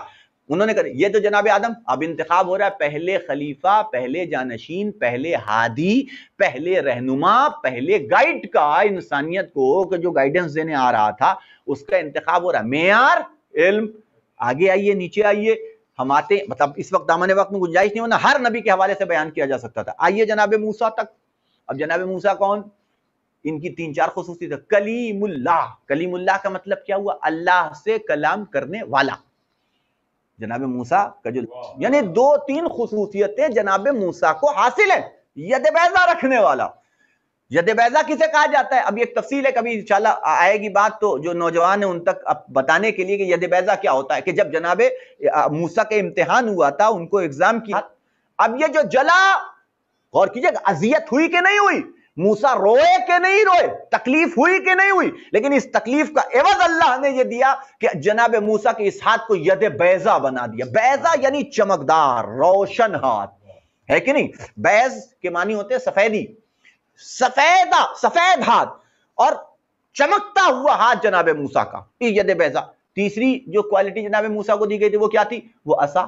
Speaker 2: उन्होंने कर ये तो जनाब आदम अब इंतखब हो रहा है पहले खलीफा पहले जानशीन पहले हादी पहले रहनुमा पहले गाइड का इंसानियत को जो गाइडेंस देने आ रहा था उसका इंतखब हो रहा है मेयार इल्म आगे आइए नीचे आइए हम आते मतलब इस वक्त दामन वक्त में गुंजाइश नहीं होना हर नबी के हवाले से बयान किया जा सकता था आइए जनाब मूसा तक अब जनाब मूसा कौन इनकी तीन चार खसूसी था कलीमुल्लाह कलीमुल्लाह का मतलब क्या हुआ अल्लाह से कलाम करने वाला जनाब मूसा का जो यानी दो तीन खसूसियतें जनाब मूसा को हासिल है यद रखने वाला जदेबैजा किसे कहा जाता है अब एक तफसील है कभी इंशाल्लाह आएगी बात तो जो नौजवान है उन तक अब बताने के लिए कि जदेबैजा क्या होता है कि जब जनाबे मूसा के इम्तिहान हुआ था उनको एग्जाम किया अब ये जो जला गौर कीजिए अजियत हुई कि नहीं हुई मूसा रोए के नहीं रोए तकलीफ हुई कि नहीं हुई लेकिन इस तकलीफ का एवज अल्लाह ने यह दिया कि जनाब मूसा के इस हाथ को यद बैजा बना दिया बैजा यानी चमकदार रोशन हाथ है कि नहीं बैज के मानी होते सफेदी सफेदा सफेद हाथ और चमकता हुआ हाथ जनाब मूसा का यद बैजा तीसरी जो क्वालिटी जनाब मूसा को दी गई थी वो क्या थी वो असा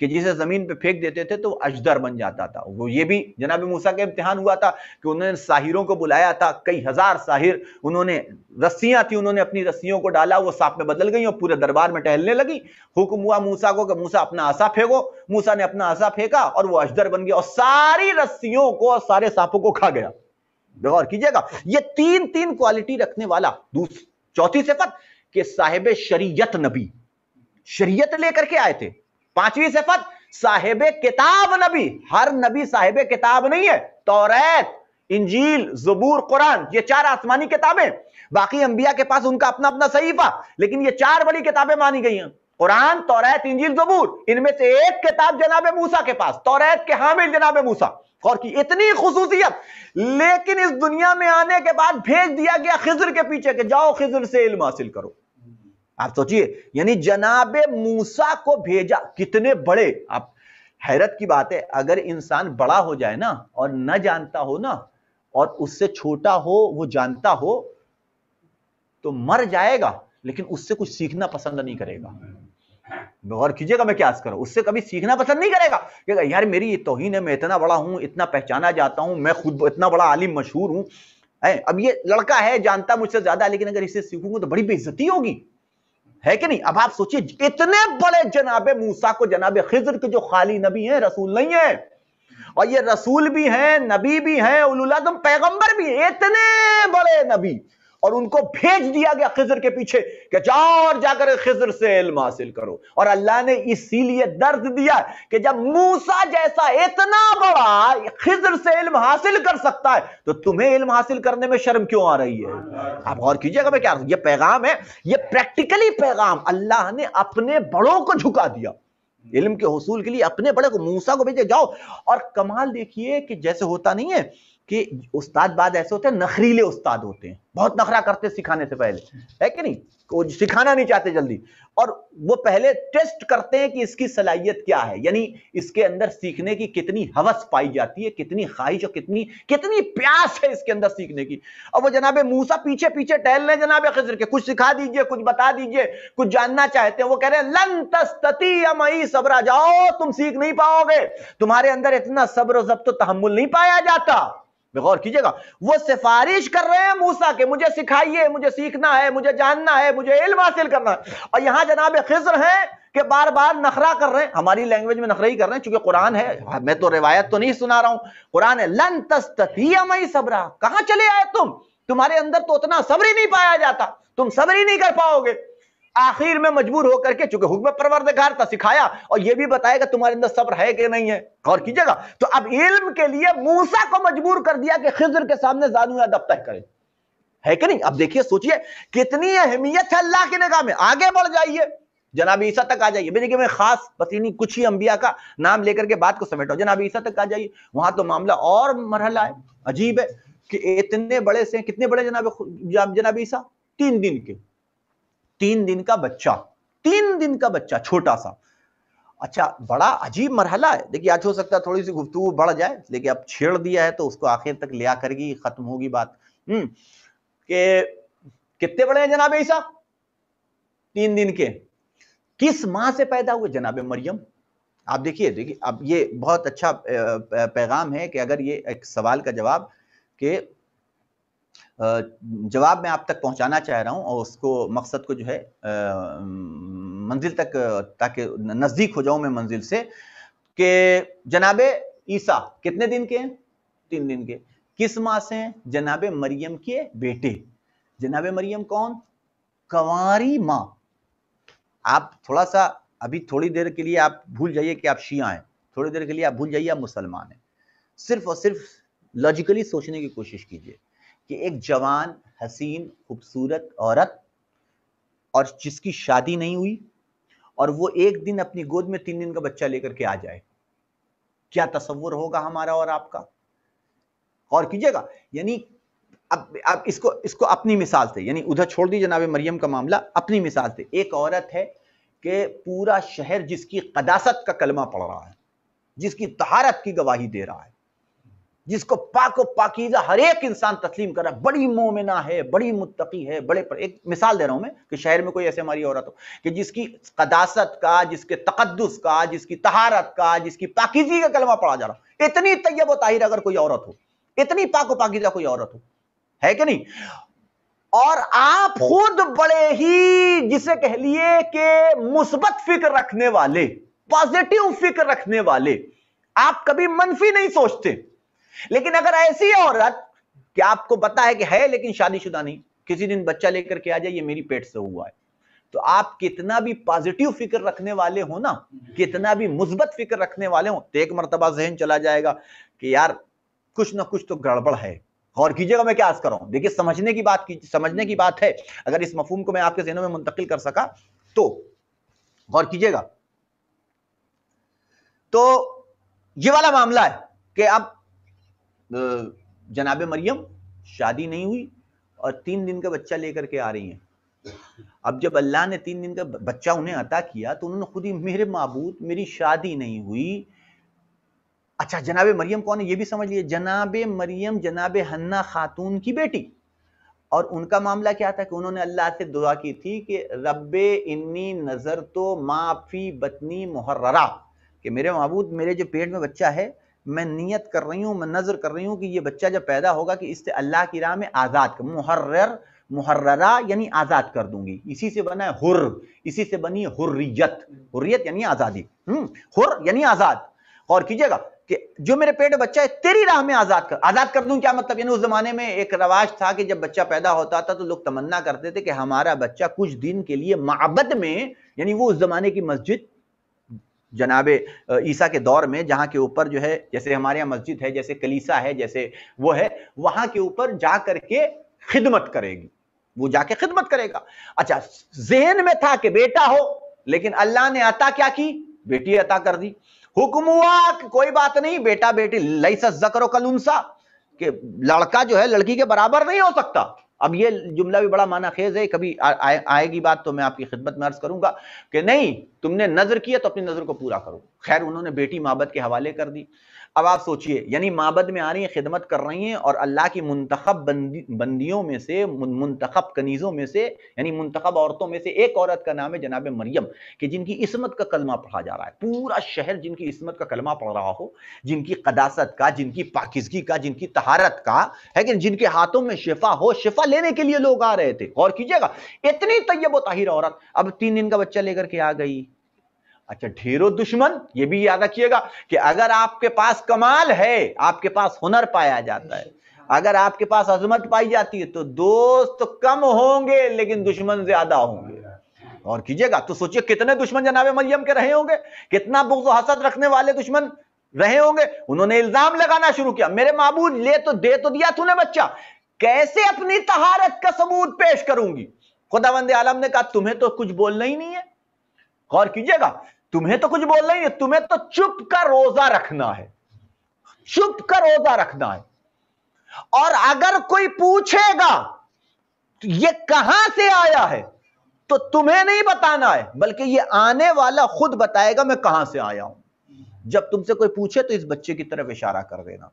Speaker 2: कि जिसे जमीन पे फेंक देते थे तो अजदर बन जाता था वो ये भी जनाब मूसा का इम्तिहान हुआ था कि उन्होंने साहिरों को बुलाया था कई हजार साहिर उन्होंने रस्सियां थी उन्होंने अपनी रस्सियों को डाला वो सांप में बदल गई और पूरे दरबार में टहलने लगी हुक्म हुआ मूसा को कि मूसा अपना आशा फेंको मूसा ने अपना आशा फेंका और वो अजदर बन गया और सारी रस्सियों को और सारे सांपों को खा गया गौर कीजिएगा ये तीन तीन क्वालिटी रखने वाला चौथी सिफत के साहिब शरीयत नबी शरीयत लेकर के आए थे पांचवी सिफत साहेब किताब नबी हर नबी साहेब किताब नहीं है तौरैत इंजील जबूर कुरान ये चार आसमानी किताबें बाकी अंबिया के पास उनका अपना अपना सहीफा लेकिन ये चार बड़ी किताबें मानी गई हैं कुरान तौरैत इंजील जबूर इनमें से एक किताब जनाब मूसा के पास तौरैत के हामिल जनाब मूसा और की इतनी खसूसियत लेकिन इस दुनिया में आने के बाद भेज दिया गया खिजर के पीछे के जाओ खिजर से इल्म हासिल करो आप सोचिए यानी जनाब मूसा को भेजा कितने बड़े आप हैरत की बात है अगर इंसान बड़ा हो जाए ना और न जानता हो ना और उससे छोटा हो वो जानता हो तो मर जाएगा लेकिन उससे कुछ सीखना पसंद नहीं करेगा गौर कीजिएगा मैं क्या करूं उससे कभी सीखना पसंद नहीं करेगा यार मेरी ये तोहिन है मैं इतना बड़ा हूं इतना पहचाना जाता हूं मैं खुद इतना बड़ा आलिम मशहूर हूं अब ये लड़का है जानता मुझसे ज्यादा लेकिन अगर इससे सीखूंगा तो बड़ी बेइज्जती होगी है कि नहीं अब आप सोचिए इतने बड़े जनाबे मूसा को जनाबे खिजर के जो खाली नबी हैं रसूल नहीं है और ये रसूल भी हैं नबी भी हैं उलुलादम पैगंबर भी है इतने बड़े नबी और उनको भेज दिया गया खिजर के पीछे कि जाओ और जाकर खिजर से इल्म हासिल करो और अल्लाह ने इसीलिए दर्द दिया कि जब मूसा जैसा इतना बड़ा खिजर से इल्म हासिल कर सकता है तो तुम्हें इल्म हासिल करने में शर्म क्यों आ रही है आप गौर कीजिएगा मैं क्या ये पैगाम है ये प्रैक्टिकली पैगाम अल्लाह ने अपने बड़ों को झुका दिया इल्म के हसूल के लिए अपने बड़े को मूसा को भेजे जाओ और कमाल देखिए कि जैसे होता नहीं है कि उस्ताद बाद ऐसे होते हैं नखरीले उस्ताद होते हैं बहुत नखरा करते सिखाने से पहले है कि नहीं वो सिखाना नहीं चाहते जल्दी और वो पहले टेस्ट करते हैं कि इसकी सलाहियत क्या है यानी इसके अंदर सीखने की कितनी हवस पाई जाती है कितनी ख्वाहिश और कितनी कितनी प्यास है इसके अंदर सीखने की और वो जनाब मूसा पीछे पीछे टहल रहे जनाब खजर के कुछ सिखा दीजिए कुछ बता दीजिए कुछ जानना चाहते हैं वो कह रहे हैं लन तस्तती मई सबरा जाओ तुम सीख नहीं पाओगे तुम्हारे अंदर इतना सब्र जब तो तहमुल नहीं पाया जाता गौर कीजिएगा वो सिफारिश कर रहे हैं मूसा के मुझे सिखाइए मुझे सीखना है मुझे जानना है मुझे इल्म हासिल करना है और यहां जनाब खिज्र हैं कि बार बार नखरा कर रहे हैं हमारी लैंग्वेज में नखरा ही कर रहे हैं चूंकि कुरान है मैं तो रिवायत तो नहीं सुना रहा हूं कुरान है लन तस्तिया मई सबरा कहां चले आए तुम तुम्हारे अंदर तो उतना सब्र ही नहीं पाया जाता तुम सब्र ही नहीं कर पाओगे आखिर में मजबूर होकर के चूंकि हुक्म परवरदगार था सिखाया और यह भी बताएगा तुम्हारे अंदर सब्र है कि नहीं है गौर कीजिएगा तो अब इल्म के लिए मूसा को मजबूर कर दिया कि खिजर के सामने जानू अदब तय करे है कि नहीं अब देखिए सोचिए कितनी अहमियत है अल्लाह की निगाह में आगे बढ़ जाइए जनाब ईसा तक आ जाइए मैं देखिए मैं खास बतीनी कुछ ही अंबिया का नाम लेकर के बात को समेटो जनाब ईसा तक आ जाइए वहां तो मामला और मरहला है अजीब है कि इतने बड़े से कितने बड़े जनाब जनाब ईसा तीन दिन के तीन दिन का बच्चा तीन दिन का बच्चा छोटा सा अच्छा बड़ा अजीब मरहला है देखिए आज हो सकता है थोड़ी सी गुफ्तु बढ़ जाए लेकिन अब छेड़ दिया है तो उसको आखिर तक लिया करेगी खत्म होगी बात हम्म के कितने बड़े हैं जनाब ईसा तीन दिन के किस माह से पैदा हुए जनाब मरियम आप देखिए देखिए अब ये बहुत अच्छा पैगाम है कि अगर ये एक सवाल का जवाब के जवाब मैं आप तक पहुंचाना चाह रहा हूं और उसको मकसद को जो है मंजिल तक ताकि नज़दीक हो जाऊं मैं मंजिल से कि जनाब ईसा कितने दिन के हैं तीन दिन के किस माँ से हैं जनाब मरियम के बेटे जनाब मरियम कौन कंवारी माँ आप थोड़ा सा अभी थोड़ी देर के लिए आप भूल जाइए कि आप शिया हैं थोड़ी देर के लिए आप भूल जाइए आप मुसलमान हैं सिर्फ और सिर्फ लॉजिकली सोचने की कोशिश कीजिए कि एक जवान हसीन खूबसूरत औरत और जिसकी शादी नहीं हुई और वो एक दिन अपनी गोद में तीन दिन का बच्चा लेकर के आ जाए क्या तस्वुर होगा हमारा और आपका और कीजिएगा यानी अब अब इसको इसको अपनी मिसाल से यानी उधर छोड़ दी जनाब मरियम का मामला अपनी मिसाल से एक औरत है कि पूरा शहर जिसकी कदासत का कलमा पड़ रहा है जिसकी तहारत की गवाही दे रहा है जिसको पाको पाकिजा हर एक इंसान तस्लीम कर रहा है बड़ी मोमिना है बड़ी मुत्तकी है बड़े पर, एक मिसाल दे रहा हूं मैं कि शहर में कोई ऐसे हमारी औरत हो कि जिसकी कदासत का जिसके तकदस का जिसकी तहारत का जिसकी पाकिजी का कलमा पढ़ा जा रहा इतनी तैयब ताहिर अगर कोई औरत हो इतनी पाको पाकिजा कोई औरत हो है कि नहीं और आप खुद बड़े ही जिसे कह लिए कि मुस्बत फिक्र रखने वाले पॉजिटिव फिक्र रखने वाले आप कभी मनफी नहीं सोचते लेकिन अगर ऐसी औरत कि आपको पता है कि है लेकिन शादीशुदा नहीं किसी दिन बच्चा लेकर के आ जाए ये मेरी पेट से हुआ है तो आप कितना भी पॉजिटिव फिक्र रखने वाले हो ना कितना भी मुस्बत फिक्र रखने वाले हो तो एक मरतबा जहन चला जाएगा कि यार कुछ ना कुछ तो गड़बड़ है और कीजिएगा मैं क्या आज कर रहा हूं देखिए समझने की बात की समझने की बात है अगर इस मफहम को मैं आपके जहनों में मुंतकिल कर सका तो गौर कीजिएगा तो ये वाला मामला है कि अब जनाब मरियम शादी नहीं हुई और तीन दिन का बच्चा लेकर के आ रही हैं अब जब अल्लाह ने तीन दिन का बच्चा उन्हें अता किया तो उन्होंने खुद ही मेरे मबूत मेरी शादी नहीं हुई अच्छा जनाब मरियम कौन है ये भी समझ लिए जनाब मरियम जनाब हन्ना खातून की बेटी और उनका मामला क्या था कि उन्होंने अल्लाह से दुआ की थी कि रब्बे इन्नी नज़र तो माफ़ी बतनी मुहर्रा कि मेरे मबूद मेरे जो पेट में बच्चा है मैं नियत कर रही हूँ मैं नज़र कर रही हूँ कि ये बच्चा जब पैदा होगा कि इससे अल्लाह की राह में आज़ाद कर मुहर्र मुहर्रा यानी आज़ाद कर दूंगी इसी से बना है हुर इसी से बनी हुर्रियत हुर्रियत यानी आज़ादी हम्म, हुर यानी आज़ाद और कीजिएगा कि जो मेरे पेट बच्चा है तेरी राह में आज़ाद कर आज़ाद कर दूँ क्या मतलब यानी उस जमाने में एक रवाज था कि जब बच्चा पैदा होता था तो लोग तमन्ना करते थे कि हमारा बच्चा कुछ दिन के लिए मबद में यानी वो उस जमाने की मस्जिद जनाब ईसा के दौर में जहाँ के ऊपर जो है जैसे हमारे यहाँ मस्जिद है जैसे कलीसा है जैसे वो है वहाँ के ऊपर जा करके खिदमत करेगी वो जाके खिदमत करेगा अच्छा जहन में था कि बेटा हो लेकिन अल्लाह ने अता क्या की बेटी अता कर दी हुक्म हुआ कि कोई बात नहीं बेटा बेटी लई सकर कलुनसा कि लड़का जो है लड़की के बराबर नहीं हो सकता अब ये जुमला भी बड़ा माना खेज है कभी आ, आ, आएगी बात तो मैं आपकी खिदमत में अर्ज करूंगा कि नहीं तुमने नजर किया तो अपनी नजर को पूरा करो खैर उन्होंने बेटी माबत के हवाले कर दी अब आप सोचिए यानी माबद में आ रही हैं खिदमत कर रही हैं और अल्लाह की मंतखब बंदी, बंदियों में से मंतखब कनीज़ों में से यानी मंतखब औरतों में से एक औरत का नाम है जनाब मरियम कि जिनकी इसमत का कलमा पढ़ा जा रहा है पूरा शहर जिनकी इसमत का कलमा पढ़ रहा हो जिनकी कदासत का जिनकी पाकिजगी का जिनकी तहारत का है कि जिनके हाथों में शिफा हो शिफा लेने के लिए लोग आ रहे थे गौर कीजिएगा इतनी तैयब ताहिर औरत अब तीन दिन का बच्चा लेकर के आ गई अच्छा ढेरों दुश्मन ये भी याद रखिएगा कि अगर आपके पास कमाल है आपके पास हुनर पाया जाता है हाँ। अगर आपके पास अजमत पाई जाती है तो दोस्त कम होंगे लेकिन दुश्मन ज्यादा होंगे और कीजिएगा तो सोचिए कितने दुश्मन जनाब मरियम के रहे होंगे कितना बुग्ज हसद रखने वाले दुश्मन रहे होंगे उन्होंने इल्जाम लगाना शुरू किया मेरे मामूद ले तो दे तो दिया तूने बच्चा कैसे अपनी तहारत का सबूत पेश करूंगी खुदावंद आलम ने कहा तुम्हें तो कुछ बोलना ही नहीं है गौर कीजिएगा तुम्हें तो कुछ बोलना ही है तुम्हें तो चुप का रोजा रखना है चुप का रोजा रखना है और अगर कोई पूछेगा तो ये कहां से आया है तो तुम्हें नहीं बताना है बल्कि ये आने वाला खुद बताएगा मैं कहां से आया हूं जब तुमसे कोई पूछे तो इस बच्चे की तरफ इशारा कर देना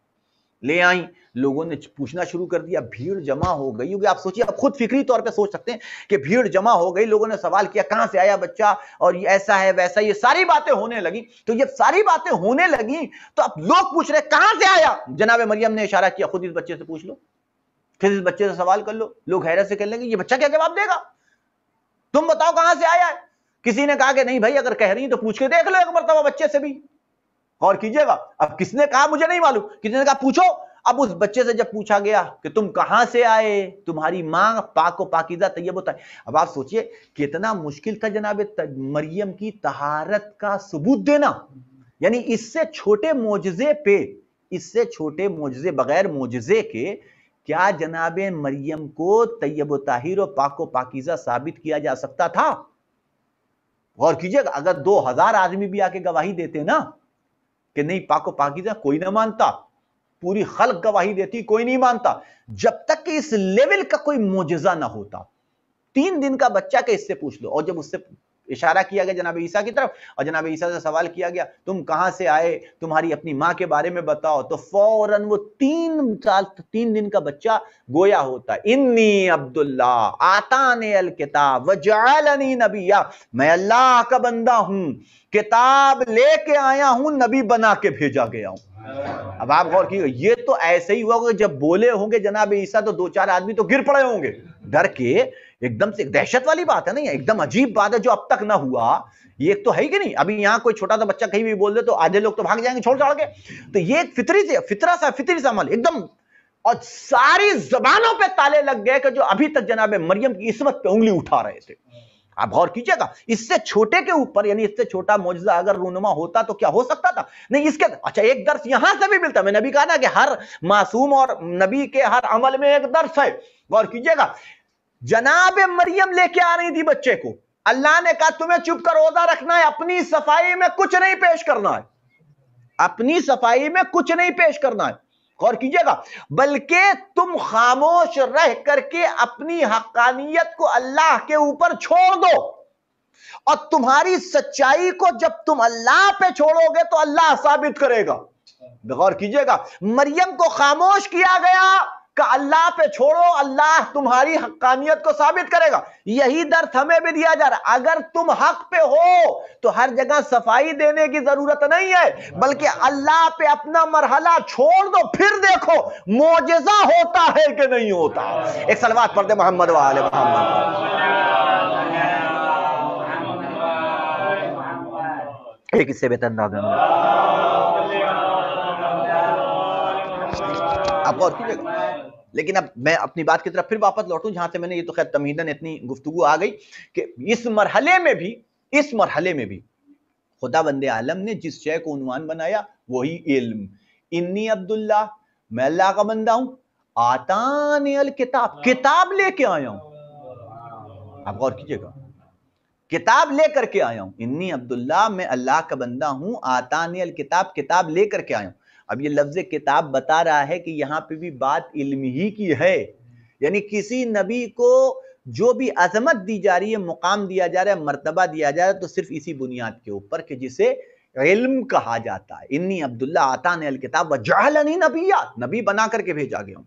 Speaker 2: ले आई लोगों ने पूछना शुरू कर दिया भीड़ जमा हो गई क्योंकि आप सोचिए आप खुद फिक्री तौर पे सोच सकते हैं कि भीड़ जमा हो गई लोगों ने सवाल किया कहां से आया बच्चा और ये ऐसा है वैसा ये सारी बातें होने लगी तो जब सारी बातें होने लगी तो आप लोग पूछ रहे कहां से आया जनाब मरियम ने इशारा किया खुद इस बच्चे से पूछ लो फिर इस बच्चे से सवाल कर लो लोग हैरत से कह लेंगे ये बच्चा क्या जवाब देगा तुम बताओ कहां से आया है किसी ने कहा कि नहीं भाई अगर कह रही तो पूछ के देख लो एक मरतबा बच्चे से भी गौर कीजिएगा अब किसने कहा मुझे नहीं मालूम किसने कहा पूछो अब उस बच्चे से जब पूछा गया कि तुम कहां से आए तुम्हारी मां पाक पाकिजा तैयब होता है अब आप सोचिए कितना मुश्किल था जनाब मरियम की तहारत का सबूत देना यानी इससे छोटे मोजे पे इससे छोटे मोजे बगैर मोजे के क्या जनाब मरियम को तैयब ताहिर और पाको पाकिजा साबित किया जा सकता था गौर कीजिएगा अगर 2000 आदमी भी आके गवाही देते ना कि नहीं पाको पाकिजा कोई ना मानता पूरी खलक गवाही देती कोई नहीं मानता जब तक कि इस लेवल का कोई मोजा ना होता तीन दिन का बच्चा के इससे पूछ लो और जब उससे इशारा किया गया जनाब ईसा की तरफ और जनाब ईसा से सवाल किया गया तुम कहां से आए तुम्हारी अपनी माँ के बारे में बताओ तो फौरन वो तीन साल तीन दिन का बच्चा गोया होता इन्नी अब्दुल्ला आता ने अल किताब वजालनी नबिया मैं अल्लाह का बंदा हूं किताब लेके आया हूं नबी बना के भेजा गया हूं अब आप गौर कीजिए ये तो ऐसे ही हुआ जब बोले होंगे जनाब ईसा तो दो चार आदमी तो गिर पड़े होंगे डर के एकदम से दहशत वाली बात है ना एकदम अजीब बात है जो अब तक ना हुआ ये एक तो है ही कि नहीं अभी यहाँ कोई छोटा सा बच्चा कहीं भी बोल दे तो आधे लोग तो भाग जाएंगे छोड़ छाड़ के तो ये एक फितरी से फितरा सा फितरी सा अमल एकदम और सारी जबानों पे ताले लग गए कि जो अभी तक जनाब मरियम की इसमत पे उंगली उठा रहे थे आप गौर कीजिएगा इससे छोटे के ऊपर यानी इससे छोटा मुआजा अगर रूनुमा होता तो क्या हो सकता था नहीं इसके अच्छा एक दर्श यहां से भी मिलता मैंने अभी कहा ना कि हर मासूम और नबी के हर अमल में एक दर्श है गौर कीजिएगा जनाब मरियम लेके आ रही थी बच्चे को अल्लाह ने कहा तुम्हें चुप कर रोजा रखना है अपनी सफाई में कुछ नहीं पेश करना है अपनी सफाई में कुछ नहीं पेश करना है गौर कीजिएगा बल्कि तुम खामोश रह करके अपनी हकानियत को अल्लाह के ऊपर छोड़ दो और तुम्हारी सच्चाई को जब तुम अल्लाह पे छोड़ोगे तो अल्लाह साबित करेगा गौर कीजिएगा मरियम को खामोश किया गया का अल्लाह पे छोड़ो अल्लाह तुम्हारी हक्कानियत को साबित करेगा यही दर्द हमें भी दिया जा रहा है अगर तुम हक पे हो तो हर जगह सफाई देने की जरूरत नहीं है बल्कि अल्लाह पे अपना मरहला छोड़ दो फिर देखो मोजा होता है कि नहीं होता एक सलवा पढ़ते मोहम्मद वाले मोहम्मद एक इससे बेहतर अंदाज आप और कीजिएगा लेकिन अब मैं अपनी बात की तरफ फिर वापस लौटूं जहां से मैंने ये तो खैर तमीदन इतनी गुफ्तु आ गई कि इस मरहले में भी इस मरहले में भी खुदा बंद आलम ने जिस शय को उनवान बनाया वही इल्म इन्नी अब्दुल्ला मैं अल्लाह का बंदा हूं आतान अल किताब किताब लेके आया हूं आप गौर कीजिएगा किताब लेकर के आया हूं इन्नी अब्दुल्ला मैं अल्लाह का बंदा हूं आतान अल किताब किताब लेकर के आया हूं अब ये लफ्ज किताब बता रहा है कि यहाँ पे भी बात इल्म ही की है यानी किसी नबी को जो भी अजमत दी जा रही है मुकाम दिया जा रहा है मरतबा दिया जा रहा है तो सिर्फ इसी बुनियाद के ऊपर कि जिसे इल्म कहा जाता है इन्नी अब्दुल्ला आता ने अलकिताब व नबिया नबी बना करके भेजा गया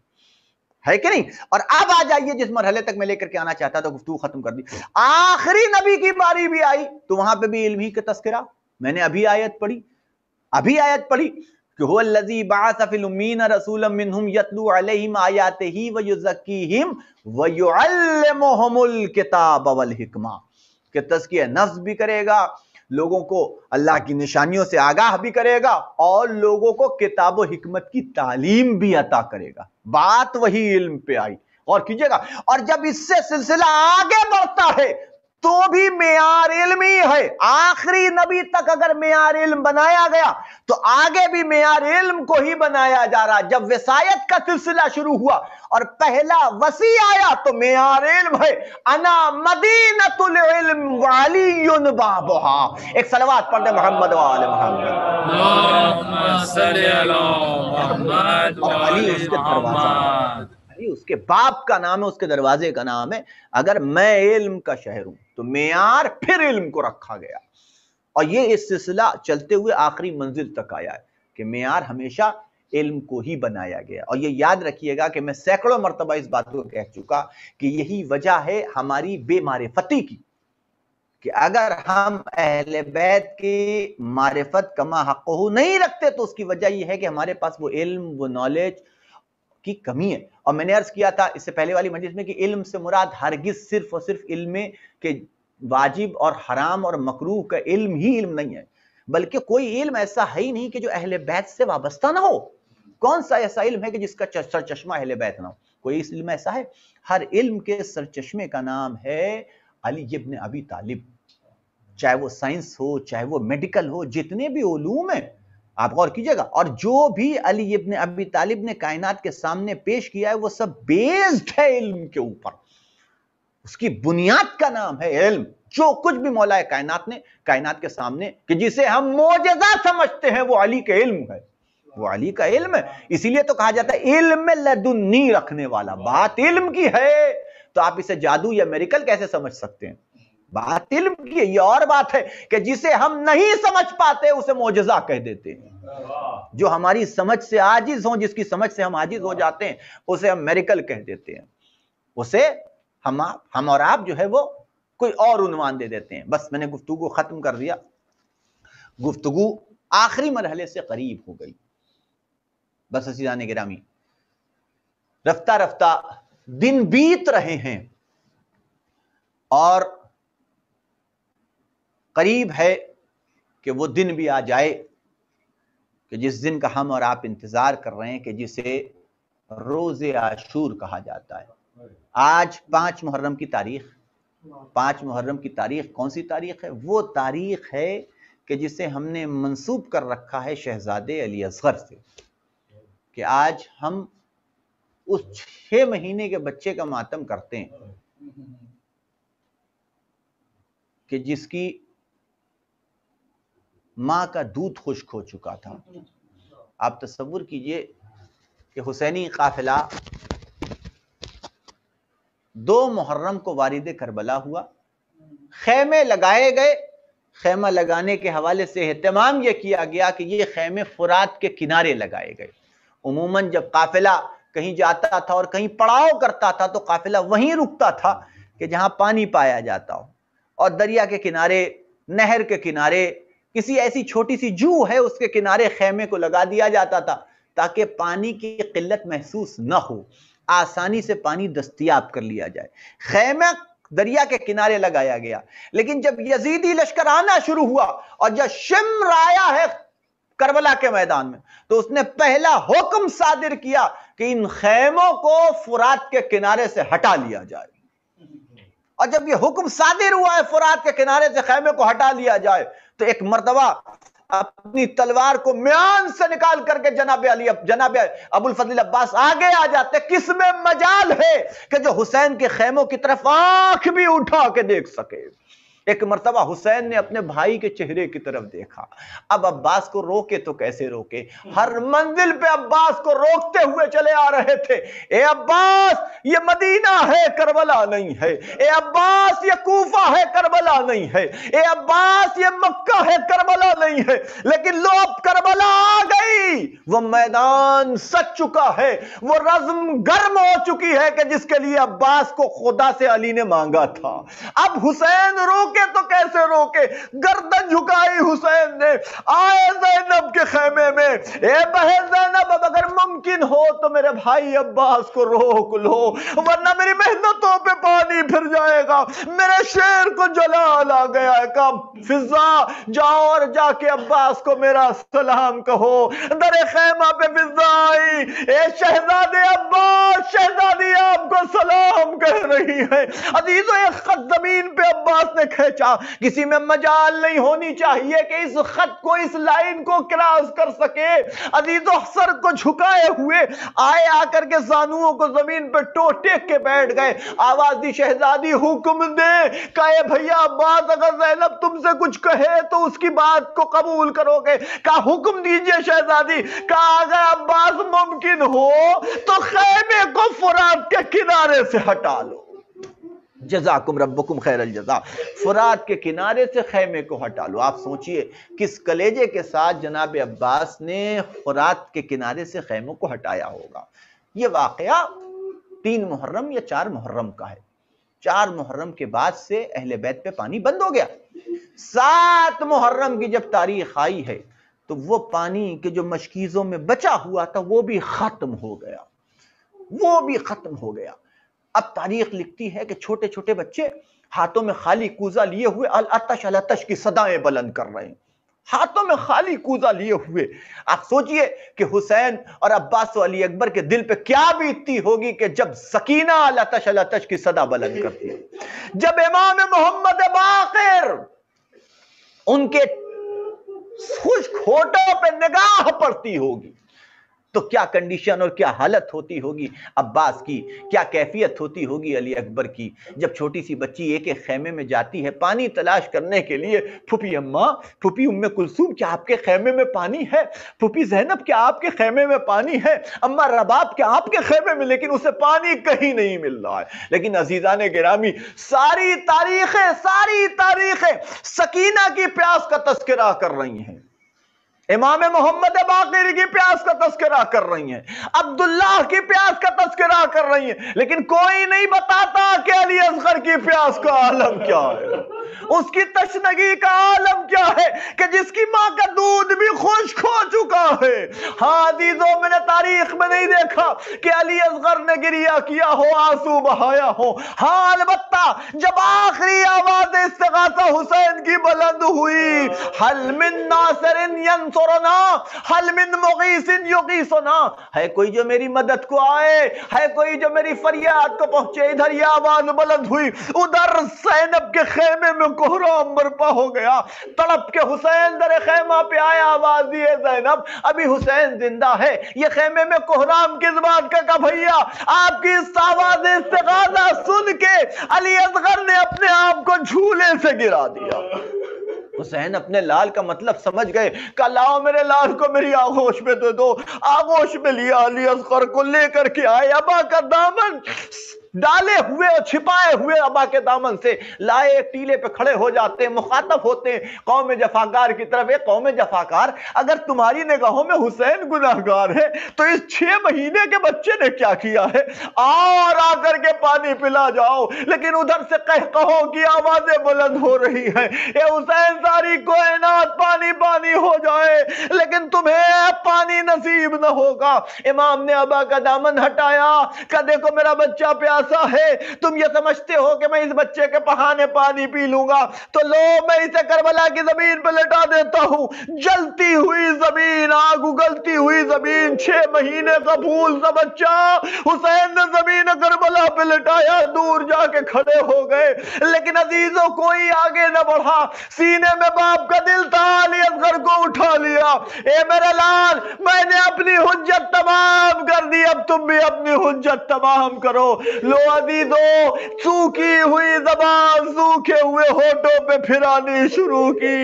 Speaker 2: है कि नहीं और अब आ जाइए जिस मरहले तक मैं लेकर के आना चाहता था गुफ्तु खत्म कर दी आखिरी नबी की बारी भी आई तो वहां पे भी इल्म ही का तस्करा मैंने अभी आयत पढ़ी अभी आयत पढ़ी नफ्स भी करेगा लोगों को अल्लाह की निशानियों से आगाह भी करेगा और लोगों को किताब हिकमत की तालीम भी अता करेगा बात वही इल्म पे आई और कीजिएगा और जब इससे सिलसिला आगे बढ़ता है तो भी मेयार इल्म ही है आखिरी नबी तक अगर मेयार इल्म बनाया गया तो आगे भी मेयार इल्म को ही बनाया जा रहा जब वसायत का सिलसिला शुरू हुआ और पहला वसी आया तो मेयार इल्म है अना मदीनतुल इल्म वाली बाबुहा एक सलवात पढ़ दे मोहम्मद वाले
Speaker 1: मोहम्मद अली उसके दरवाजा
Speaker 2: उसके बाप का नाम है उसके दरवाजे का नाम है अगर मैं इल्म का शहर हूं तो मैार फिर इल्म को रखा गया और ये इस सिलसिला चलते हुए आखिरी मंजिल तक आया है कि मैार हमेशा इल्म को ही बनाया गया और ये याद रखिएगा कि मैं सैकड़ों मरतबा इस बात को कह चुका कि यही वजह है हमारी बेमारफती की कि अगर हम अहल बैत की मारफत कमा हक नहीं रखते तो उसकी वजह यह है कि हमारे पास वो इल्म वो नॉलेज की कमी है और मैंने अर्ज किया था इससे पहले वाली मजलिस में कि इल्म से मुराद हरगिज सिर्फ और सिर्फ इल्म के वाजिब और हराम और मकरूह का इल्म ही इल्म नहीं है बल्कि कोई इल्म ऐसा है ही नहीं कि जो अहले बैत से वाबस्ता ना हो कौन सा ऐसा इल्म है कि जिसका सर चश्मा अहले बैत ना हो कोई इस इल्म ऐसा है हर इल्म के सर चश्मे का नाम है अली इब्न अबी तालिब चाहे वो साइंस हो चाहे वो मेडिकल हो जितने भी ओलूम है आप गौर कीजिएगा और जो भी अली इब्न अबी तालिब ने कायनात के सामने पेश किया है वो सब बेस्ड है इल्म के ऊपर उसकी बुनियाद का नाम है इल्म जो कुछ भी मौलाए कायनात ने कायनात के सामने कि जिसे हम मोजजा समझते हैं वो अली का इल्म है वो अली का इल्म है इसीलिए तो कहा जाता है इल्म लदुन्नी रखने वाला बात इल्म की है तो आप इसे जादू या मेरिकल कैसे समझ सकते हैं बात इल्म की है ये और बात है कि जिसे हम नहीं समझ पाते उसे मोजा कह देते हैं जो हमारी समझ से आजिज हो जिसकी समझ से हम आजिज हो जाते हैं उसे हम मेरिकल कह देते हैं उसे हम आप हम और आप जो है वो कोई और उन्वान दे देते हैं बस मैंने गुफ्तु ख़त्म कर दिया गुफ्तगु आखिरी मरहले से करीब हो गई बस असी जाने गिरामी रफ्ता रफ्ता दिन बीत रहे हैं और करीब है कि वो दिन भी आ जाए कि जिस दिन का हम और आप इंतज़ार कर रहे हैं कि जिसे रोजे आशूर कहा जाता है आज पाँच मुहर्रम की तारीख पाँच मुहर्रम की तारीख कौन सी तारीख है वो तारीख है कि जिसे हमने मंसूब कर रखा है शहजादे अली असगर से कि आज हम उस छः महीने के बच्चे का मातम करते हैं कि जिसकी माँ का दूध खुश्क हो चुका था आप तस्वुर कीजिए कि हुसैनी काफिला दो मुहर्रम को वारिद करबला हुआ खेमे लगाए गए खेमा लगाने के हवाले से अहतमाम यह किया गया कि ये खेमे फुरात के किनारे लगाए गए उमूमन जब काफिला कहीं जाता था और कहीं पड़ाव करता था तो काफिला वहीं रुकता था कि जहां पानी पाया जाता हो और दरिया के किनारे नहर के किनारे किसी ऐसी छोटी सी जू है उसके किनारे खेमे को लगा दिया जाता था ताकि पानी की किल्लत महसूस न हो आसानी से पानी दस्तियाब कर लिया जाए खेमा दरिया के किनारे लगाया गया लेकिन जब यजीदी लश्कर आना शुरू हुआ और जब शिमर आया है करबला के मैदान में तो उसने पहला हुक्म सादिर किया कि इन खेमों को फुरात के किनारे से हटा लिया जाए और जब यह हुक्म सादिर हुआ है फुरात के किनारे से खेमे को हटा लिया जाए तो एक मरतबा अपनी तलवार को म्यान से निकाल करके जनाब अली जनाब अबुल फजल अब्बास आगे आ जाते किस में मजाल है कि जो हुसैन के खेमों की तरफ आंख भी उठा के देख सके एक मरतबा हुसैन ने अपने भाई के चेहरे की तरफ देखा अब अब्बास को रोके तो कैसे रोके हर मंजिल पे अब्बास को रोकते हुए चले आ रहे थे ए अब्बास ये मदीना है करबला नहीं है ए अब्बास ये कूफा है करबला नहीं है ए अब्बास ये मक्का है करबला नहीं है लेकिन लो अब करबला आ गई वो मैदान सच चुका है वो रज्म गर्म हो चुकी है कि जिसके लिए अब्बास को खुदा से अली ने मांगा था अब हुसैन रोक रोके तो कैसे रोके गर्दन झुकाई हुसैन ने आए जैनब के खेमे में ए बहन जैनब अब अगर मुमकिन हो तो मेरे भाई अब्बास को रोक लो वरना मेरी मेहनतों पे पानी फिर जाएगा मेरे शेर को जलाल आ गया है कब फिजा जाओ और जाके अब्बास को मेरा सलाम कहो दर खेमा पे फिजा आई ए शहजादे अब्बास शहजादी आपको सलाम कह रही है अजीजों एक खत जमीन पे अब्बास ने खे भेजा किसी में मजाल नहीं होनी चाहिए कि इस खत को इस लाइन को क्रॉस कर सके अजीज अक्सर को झुकाए हुए आए आकर के जानुओं को जमीन पर टोटे के बैठ गए आवाज दी शहजादी हुक्म दे कहे भैया बात अगर जैनब तुमसे कुछ कहे तो उसकी बात को कबूल करोगे का हुक्म दीजिए शहजादी का अगर अब्बास मुमकिन हो तो खैमे को फुरात के किनारे से हटा लो जजाकुम रब्बकुम खैर जजा फुरात के किनारे से खैमे को हटा लो आप सोचिए किस कलेजे के साथ जनाब अब्बास ने फुरात के किनारे से खैमों को हटाया होगा ये वाक़ तीन मुहर्रम या चार मुहर्रम का है चार मुहर्रम के बाद से अहले बैत पे पानी बंद हो गया सात मुहर्रम की जब तारीख आई है तो वो पानी के जो मशकीज़ों में बचा हुआ था वो भी ख़त्म हो गया वो भी ख़त्म हो गया अब तारीख लिखती है कि छोटे छोटे बच्चे हाथों में खाली कूजा लिए हुए अल अतश अल अतश की सदाएं बुलंद कर रहे हैं हाथों में खाली कूजा लिए हुए आप सोचिए कि हुसैन और अब्बास अली अकबर के दिल पे क्या बीतती होगी कि जब सकीना अलतश अलतश की सदा बुलंद करती है जब इमाम मोहम्मद बाकर उनके खुश खोटों पर निगाह पड़ती होगी तो क्या कंडीशन और क्या हालत होती होगी अब्बास की क्या कैफियत होती होगी अली अकबर की जब छोटी सी बच्ची एक एक खेमे में जाती है पानी तलाश करने के लिए फुपी अम्मा फूफी उम्मे कुलसूम क्या आपके खेमे में पानी है फूफी जैनब क्या आपके खेमे में पानी है अम्मा रबाब क्या आपके खेमे में लेकिन उसे पानी कहीं नहीं मिल रहा है लेकिन अजीजा ने गिरामी सारी तारीखें सारी तारीखें सकीना की प्यास का तस्करा कर रही हैं इमाम मोहम्मद बाकी की प्यास का तस्करा कर रही हैं अब्दुल्लाह की प्यास का तस्करा कर रही हैं लेकिन कोई नहीं बताता कि अली असगर की प्यास का आलम क्या है उसकी तशनगी का आलम क्या है कि जिसकी माँ का दूध भी खुश्क हो चुका है हाँ दीदो मैंने तारीख में नहीं देखा कि अली असगर ने गिरिया किया हो आंसू बहाया हो हाँ अलबत्ता जब आखिरी आवाज इस्तगासा हुसैन की बुलंद हुई हल मिन नासरिन मुगीसिन है कोई जो मेरी मदद को आए है कोई जो मेरी फरियाद को पहुंचे इधर यह आवाज बुलंद हुई उधर सैनब के खेमे में कोहरा हो गया तड़प के हुसैन दर खेमा पे आया आवाज दिए जैनब अभी हुसैन जिंदा है ये खेमे में कोहराम किस बात का भैया आपकी इस आवाज सुन के अली असगर ने अपने आप को झूले से गिरा दिया हुसैन अपने लाल का मतलब समझ गए कहा लाओ मेरे लाल को मेरी आगोश में दे दो आगोश में लिया अली असगर को लेकर के आए अबा का दामन डाले हुए और छिपाए हुए अबा के दामन से लाए एक टीले पे खड़े हो जाते हैं मुखातब होते हैं कौम जफाकार की तरफ एक कौम जफाकार अगर तुम्हारी निगाहों में हुसैन गुनाहगार है तो इस छह महीने के बच्चे ने क्या किया है और आकर के पानी पिला जाओ लेकिन उधर से कह कहो की आवाजें बुलंद हो रही है ये हुसैन सारी कोयनात पानी पानी हो जाए लेकिन तुम्हें पानी नसीब न होगा इमाम ने अबा का दामन हटाया कदे देखो मेरा बच्चा प्यास प्यासा है तुम ये समझते हो कि मैं इस बच्चे के पहाने पानी पी लूंगा तो लो मैं इसे करबला की जमीन पर लटा देता हूँ जलती हुई जमीन आग उगलती हुई जमीन छह महीने का भूल सा बच्चा हुसैन ने जमीन करबला पे लटाया दूर जाके खड़े हो गए लेकिन अजीजों कोई आगे न बढ़ा सीने में बाप का दिल था अली असगर को उठा लिया ए मेरा लाल मैंने अपनी हुज्जत तमाम कर दी अब तुम भी अपनी हुज्जत तमाम करो लो अजीजो सूखी हुई जबान सूखे हुए होटो पे फिरानी शुरू की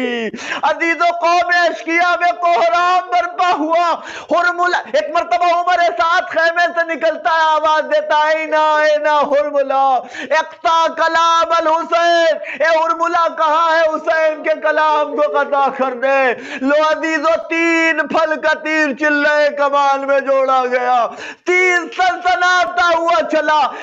Speaker 2: अजीजो कौम किया में कोहराम बरपा हुआ हुरमुल एक मरतबा उमर साथ खेमे से निकलता है आवाज देता है ना ए ना हुरमुला एकता कलाम अल हुसैन ए हुरमुला कहा है हुसैन के कलाम को कदा कर दे लो अजीजो तीन फल का तीर चिल्ले कमाल में जोड़ा गया तीन सनसनाता हुआ चला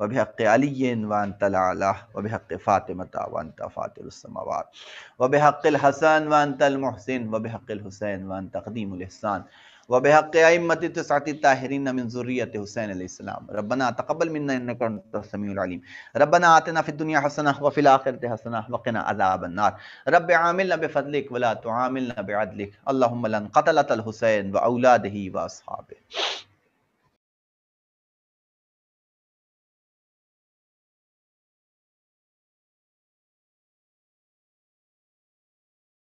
Speaker 2: वबहक़ अली वान तला वबहक़ फ़ातिमता वान फ़ातिलसमावत वबहक़लहसन वान तलमहसिन वबहक़लहुसैन वान तकदीमसान वबहक़ अमत तसात ताहरीन मंजूरीत हुसैन रबना तकबल मिन्नासमीम रबना आतना फ़िदुनिया हसना वफ़िलाखरत हसना वक़ना अजाबन्नार रब आमिल नब फ़दलिक वला तो आमिल नब अदलिक अल्लाम हुसैन व औलाद ही